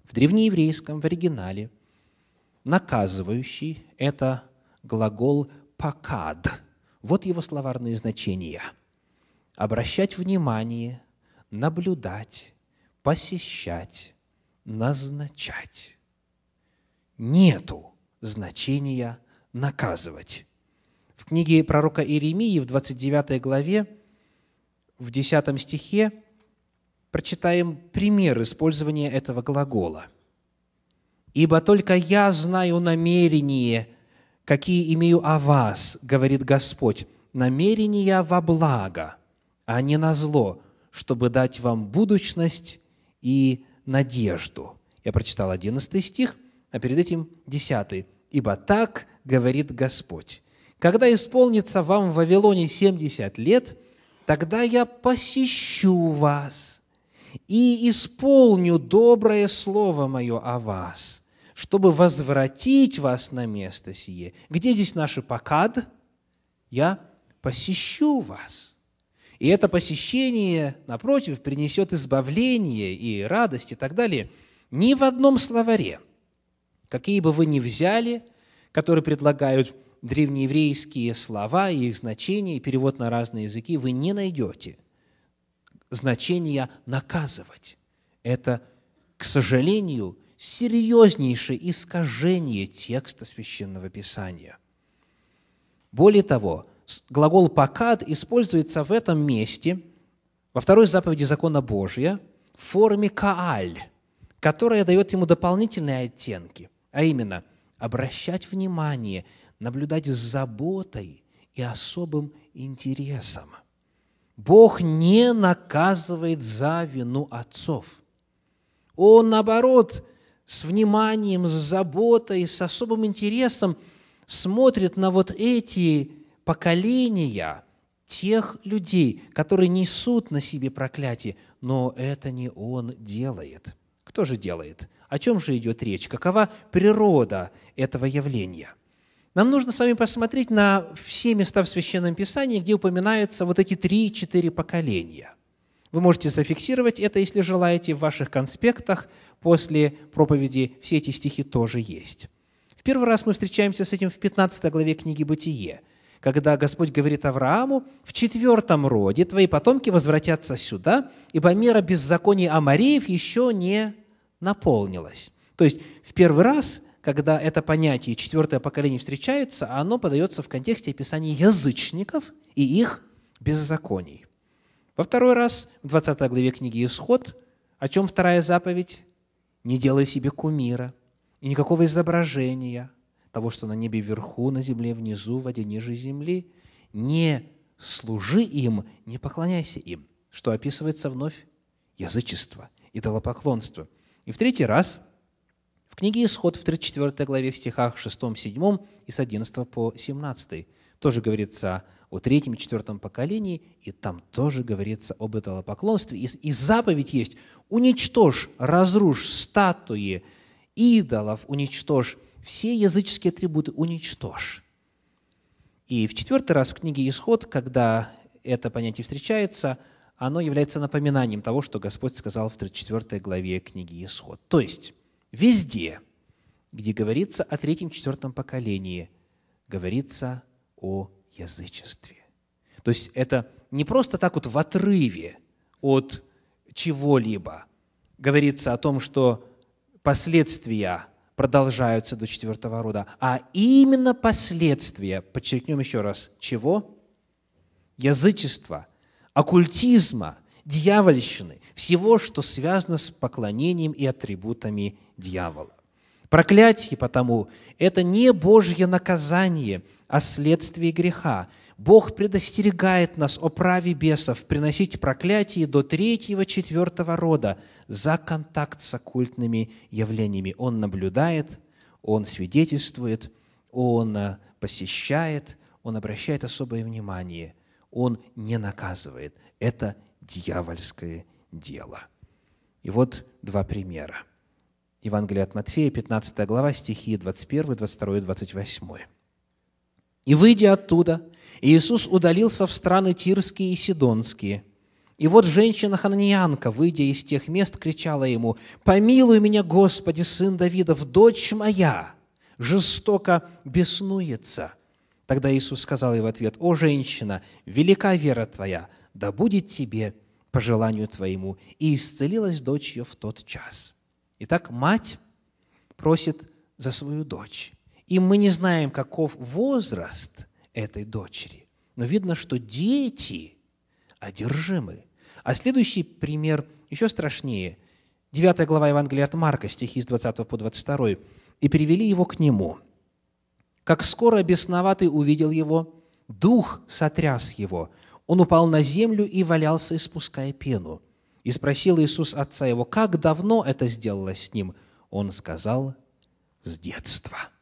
В древнееврейском, в оригинале, «наказывающий» – это глагол «пакад». Вот его словарные значения. Обращать внимание, наблюдать, посещать, назначать. Нету значения наказывать. В книге пророка Иеремии в 29 главе, в 10 стихе прочитаем пример использования этого глагола. «Ибо только я знаю намерение, какие имею о вас, говорит Господь, намерения во благо, а не на зло, чтобы дать вам будущность и надежду. Я прочитал 11 стих, а перед этим 10. «Ибо так говорит Господь, когда исполнится вам в Вавилоне 70 лет, тогда я посещу вас и исполню доброе слово мое о вас, чтобы возвратить вас на место сие». Где здесь наш покад? Я посещу вас. И это посещение, напротив, принесет избавление и радость и так далее. Ни в одном словаре, какие бы вы ни взяли, которые предлагают древнееврейские слова и их значения, и перевод на разные языки, вы не найдете значения «наказывать». Это, к сожалению, серьезнейшее искажение текста Священного Писания. Более того, глагол «покад» используется в этом месте, во второй заповеди закона Божия, в форме «кааль», которая дает ему дополнительные оттенки, а именно обращать внимание, наблюдать с заботой и особым интересом. Бог не наказывает за вину отцов. Он, наоборот, с вниманием, с заботой, с особым интересом смотрит на вот эти поколения тех людей, которые несут на себе проклятие, но это не он делает. Кто же делает? О чем же идет речь? Какова природа этого явления? Нам нужно с вами посмотреть на все места в Священном Писании, где упоминаются вот эти три-четыре поколения. Вы можете зафиксировать это, если желаете, в ваших конспектах. После проповеди все эти стихи тоже есть. В первый раз мы встречаемся с этим в 15 главе книги «Бытие», когда Господь говорит Аврааму, в четвертом роде твои потомки возвратятся сюда, ибо мера беззакония Амареев еще не наполнилась. То есть в первый раз, когда это понятие четвертое поколение встречается, оно подается в контексте описания язычников и их беззаконий. Во второй раз, в 20 главе книги «Исход», о чем вторая заповедь? «Не делай себе кумира и никакого изображения, того, что на небе вверху, на земле внизу, в воде ниже земли. Не служи им, не поклоняйся им, что описывается вновь язычество, идолопоклонство. И в третий раз в книге Исход в 34 главе, в стихах 6, 7 и с 11 по 17 тоже говорится о третьем и четвертом поколении, и там тоже говорится об идолопоклонстве. И, и заповедь есть «Уничтожь, разрушь статуи идолов, уничтожь все языческие атрибуты уничтожь. И в четвертый раз в книге «Исход», когда это понятие встречается, оно является напоминанием того, что Господь сказал в 34 главе книги «Исход». То есть везде, где говорится о третьем-четвертом поколении, говорится о язычестве. То есть это не просто так вот в отрыве от чего-либо говорится о том, что последствия продолжаются до четвертого рода, а именно последствия, подчеркнем еще раз, чего? Язычества, оккультизма, дьявольщины, всего, что связано с поклонением и атрибутами дьявола. Проклятие потому – это не Божье наказание, а следствие греха. Бог предостерегает нас о праве бесов приносить проклятие до третьего, четвертого рода за контакт с оккультными явлениями. Он наблюдает, он свидетельствует, он э, посещает, он обращает особое внимание, он не наказывает. Это дьявольское дело. И вот два примера. Евангелие от Матфея, 15 глава, стихи 21, 22, 28. «И выйдя оттуда, Иисус удалился в страны Тирские и Сидонские. И вот женщина-хананьянка, выйдя из тех мест, кричала ему, «Помилуй меня, Господи, сын Давидов, дочь моя, жестоко беснуется». Тогда Иисус сказал ей в ответ, «О, женщина, велика вера твоя, да будет тебе по желанию твоему». И исцелилась дочь ее в тот час. Итак, мать просит за свою дочь. И мы не знаем, каков возраст этой дочери. Но видно, что дети одержимы. А следующий пример еще страшнее. 9 глава Евангелия от Марка, стихи с 20 по 22. «И перевели его к нему. Как скоро бесноватый увидел его, дух сотряс его. Он упал на землю и валялся, испуская пену. И спросил Иисус отца его, как давно это сделалось с ним? Он сказал, с детства –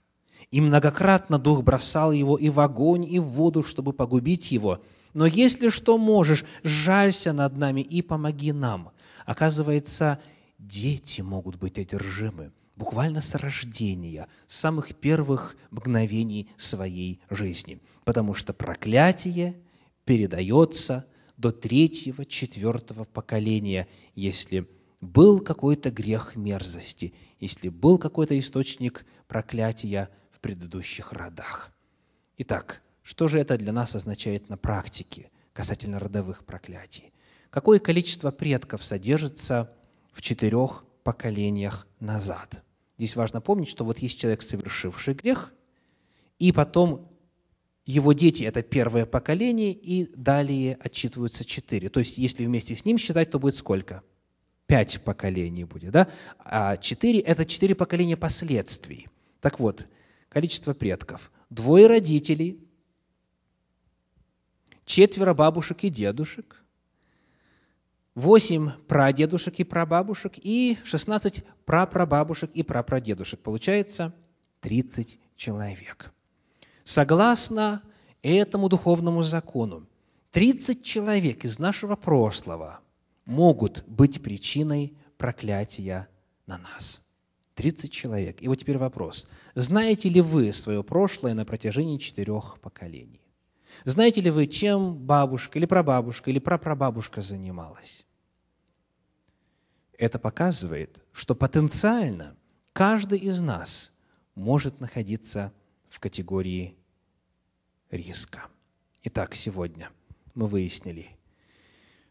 и многократно Дух бросал его и в огонь, и в воду, чтобы погубить его. Но если что можешь, жалься над нами и помоги нам. Оказывается, дети могут быть одержимы буквально с рождения, с самых первых мгновений своей жизни. Потому что проклятие передается до третьего, четвертого поколения, если был какой-то грех мерзости, если был какой-то источник проклятия – предыдущих родах. Итак, что же это для нас означает на практике касательно родовых проклятий? Какое количество предков содержится в четырех поколениях назад? Здесь важно помнить, что вот есть человек, совершивший грех, и потом его дети – это первое поколение, и далее отчитываются четыре. То есть, если вместе с ним считать, то будет сколько? Пять поколений будет, да? А четыре – это четыре поколения последствий. Так вот, количество предков. Двое родителей, четверо бабушек и дедушек, восемь прадедушек и прабабушек и шестнадцать прапрабабушек и прапрадедушек. Получается 30 человек. Согласно этому духовному закону, 30 человек из нашего прошлого могут быть причиной проклятия на нас – 30 человек. И вот теперь вопрос. Знаете ли вы свое прошлое на протяжении четырех поколений? Знаете ли вы, чем бабушка или прабабушка или прапрабабушка занималась? Это показывает, что потенциально каждый из нас может находиться в категории риска. Итак, сегодня мы выяснили,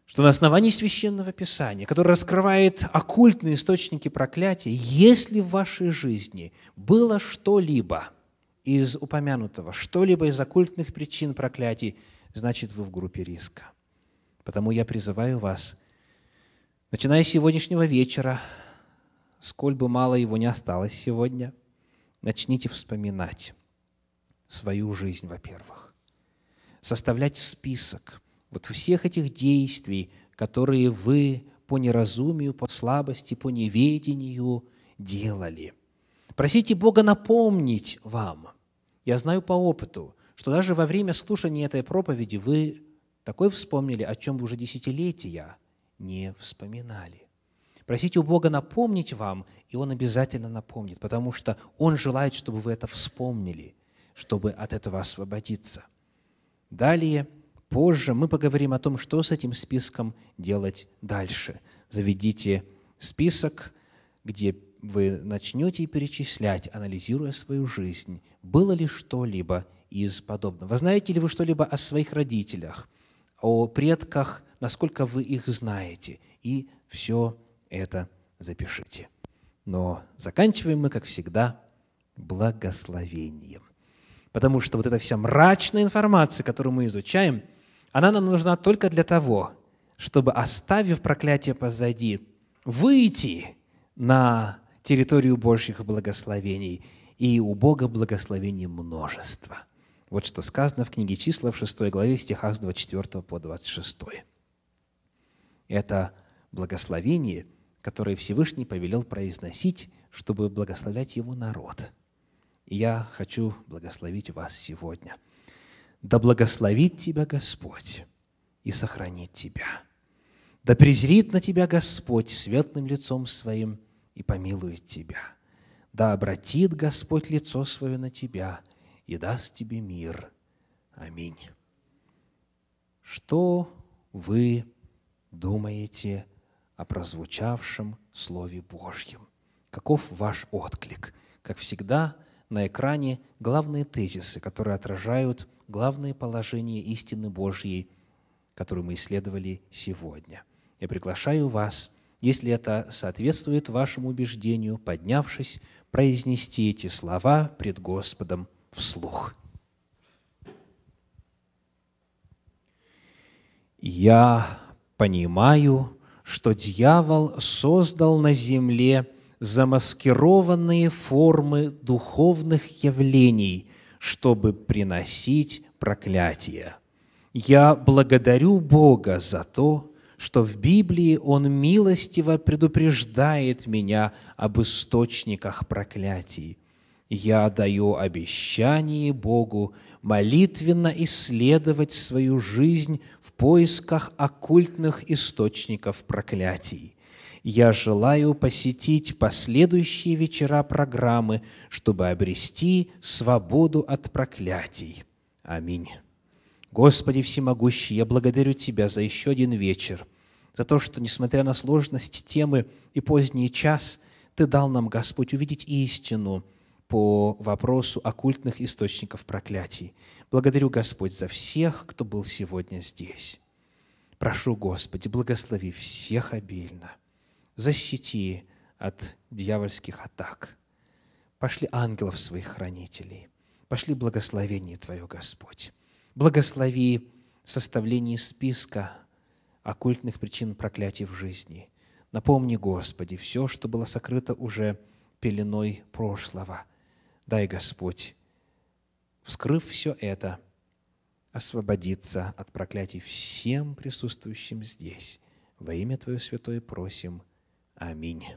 что на основании священного писания, которое раскрывает оккультные источники проклятия, если в вашей жизни было что-либо из упомянутого, что-либо из оккультных причин проклятий, значит, вы в группе риска. Потому я призываю вас, начиная с сегодняшнего вечера, сколь бы мало его не осталось сегодня, начните вспоминать свою жизнь, во-первых, составлять список – вот всех этих действий, которые вы по неразумию, по слабости, по неведению делали. Просите Бога напомнить вам. Я знаю по опыту, что даже во время слушания этой проповеди вы такое вспомнили, о чем вы уже десятилетия не вспоминали. Просите у Бога напомнить вам, и Он обязательно напомнит, потому что Он желает, чтобы вы это вспомнили, чтобы от этого освободиться. Далее – позже мы поговорим о том, что с этим списком делать дальше. Заведите список, где вы начнете перечислять, анализируя свою жизнь, было ли что-либо из подобного. Знаете ли вы что-либо о своих родителях, о предках, насколько вы их знаете? И все это запишите. Но заканчиваем мы, как всегда, благословением. Потому что вот эта вся мрачная информация, которую мы изучаем – она нам нужна только для того, чтобы, оставив проклятие позади, выйти на территорию Божьих благословений. И у Бога благословений множество. Вот что сказано в книге числа в 6 главе, в стихах с 24 по 26. Это благословение, которое Всевышний повелел произносить, чтобы благословлять Его народ. И я хочу благословить вас сегодня – да благословит тебя Господь и сохранит тебя. Да презрит на тебя Господь светлым лицом своим и помилует тебя. Да обратит Господь лицо свое на тебя и даст тебе мир. Аминь. Что вы думаете о прозвучавшем Слове Божьем? Каков ваш отклик? Как всегда, на экране главные тезисы, которые отражают главное положение истины Божьей, которую мы исследовали сегодня. Я приглашаю вас, если это соответствует вашему убеждению, поднявшись, произнести эти слова пред Господом вслух. Я понимаю, что дьявол создал на земле замаскированные формы духовных явлений, чтобы приносить проклятие. Я благодарю Бога за то, что в Библии Он милостиво предупреждает меня об источниках проклятий. Я даю обещание Богу молитвенно исследовать свою жизнь в поисках оккультных источников проклятий. Я желаю посетить последующие вечера программы, чтобы обрести свободу от проклятий. Аминь. Господи Всемогущий, я благодарю Тебя за еще один вечер, за то, что, несмотря на сложность темы и поздний час, Ты дал нам, Господь, увидеть истину по вопросу оккультных источников проклятий. Благодарю, Господь, за всех, кто был сегодня здесь. Прошу, Господи, благослови всех обильно – защити от дьявольских атак. Пошли ангелов своих хранителей. Пошли благословение Твое, Господь. Благослови составление списка оккультных причин проклятий в жизни. Напомни, Господи, все, что было сокрыто уже пеленой прошлого. Дай, Господь, вскрыв все это, освободиться от проклятий всем присутствующим здесь. Во имя Твое святое просим – Аминь.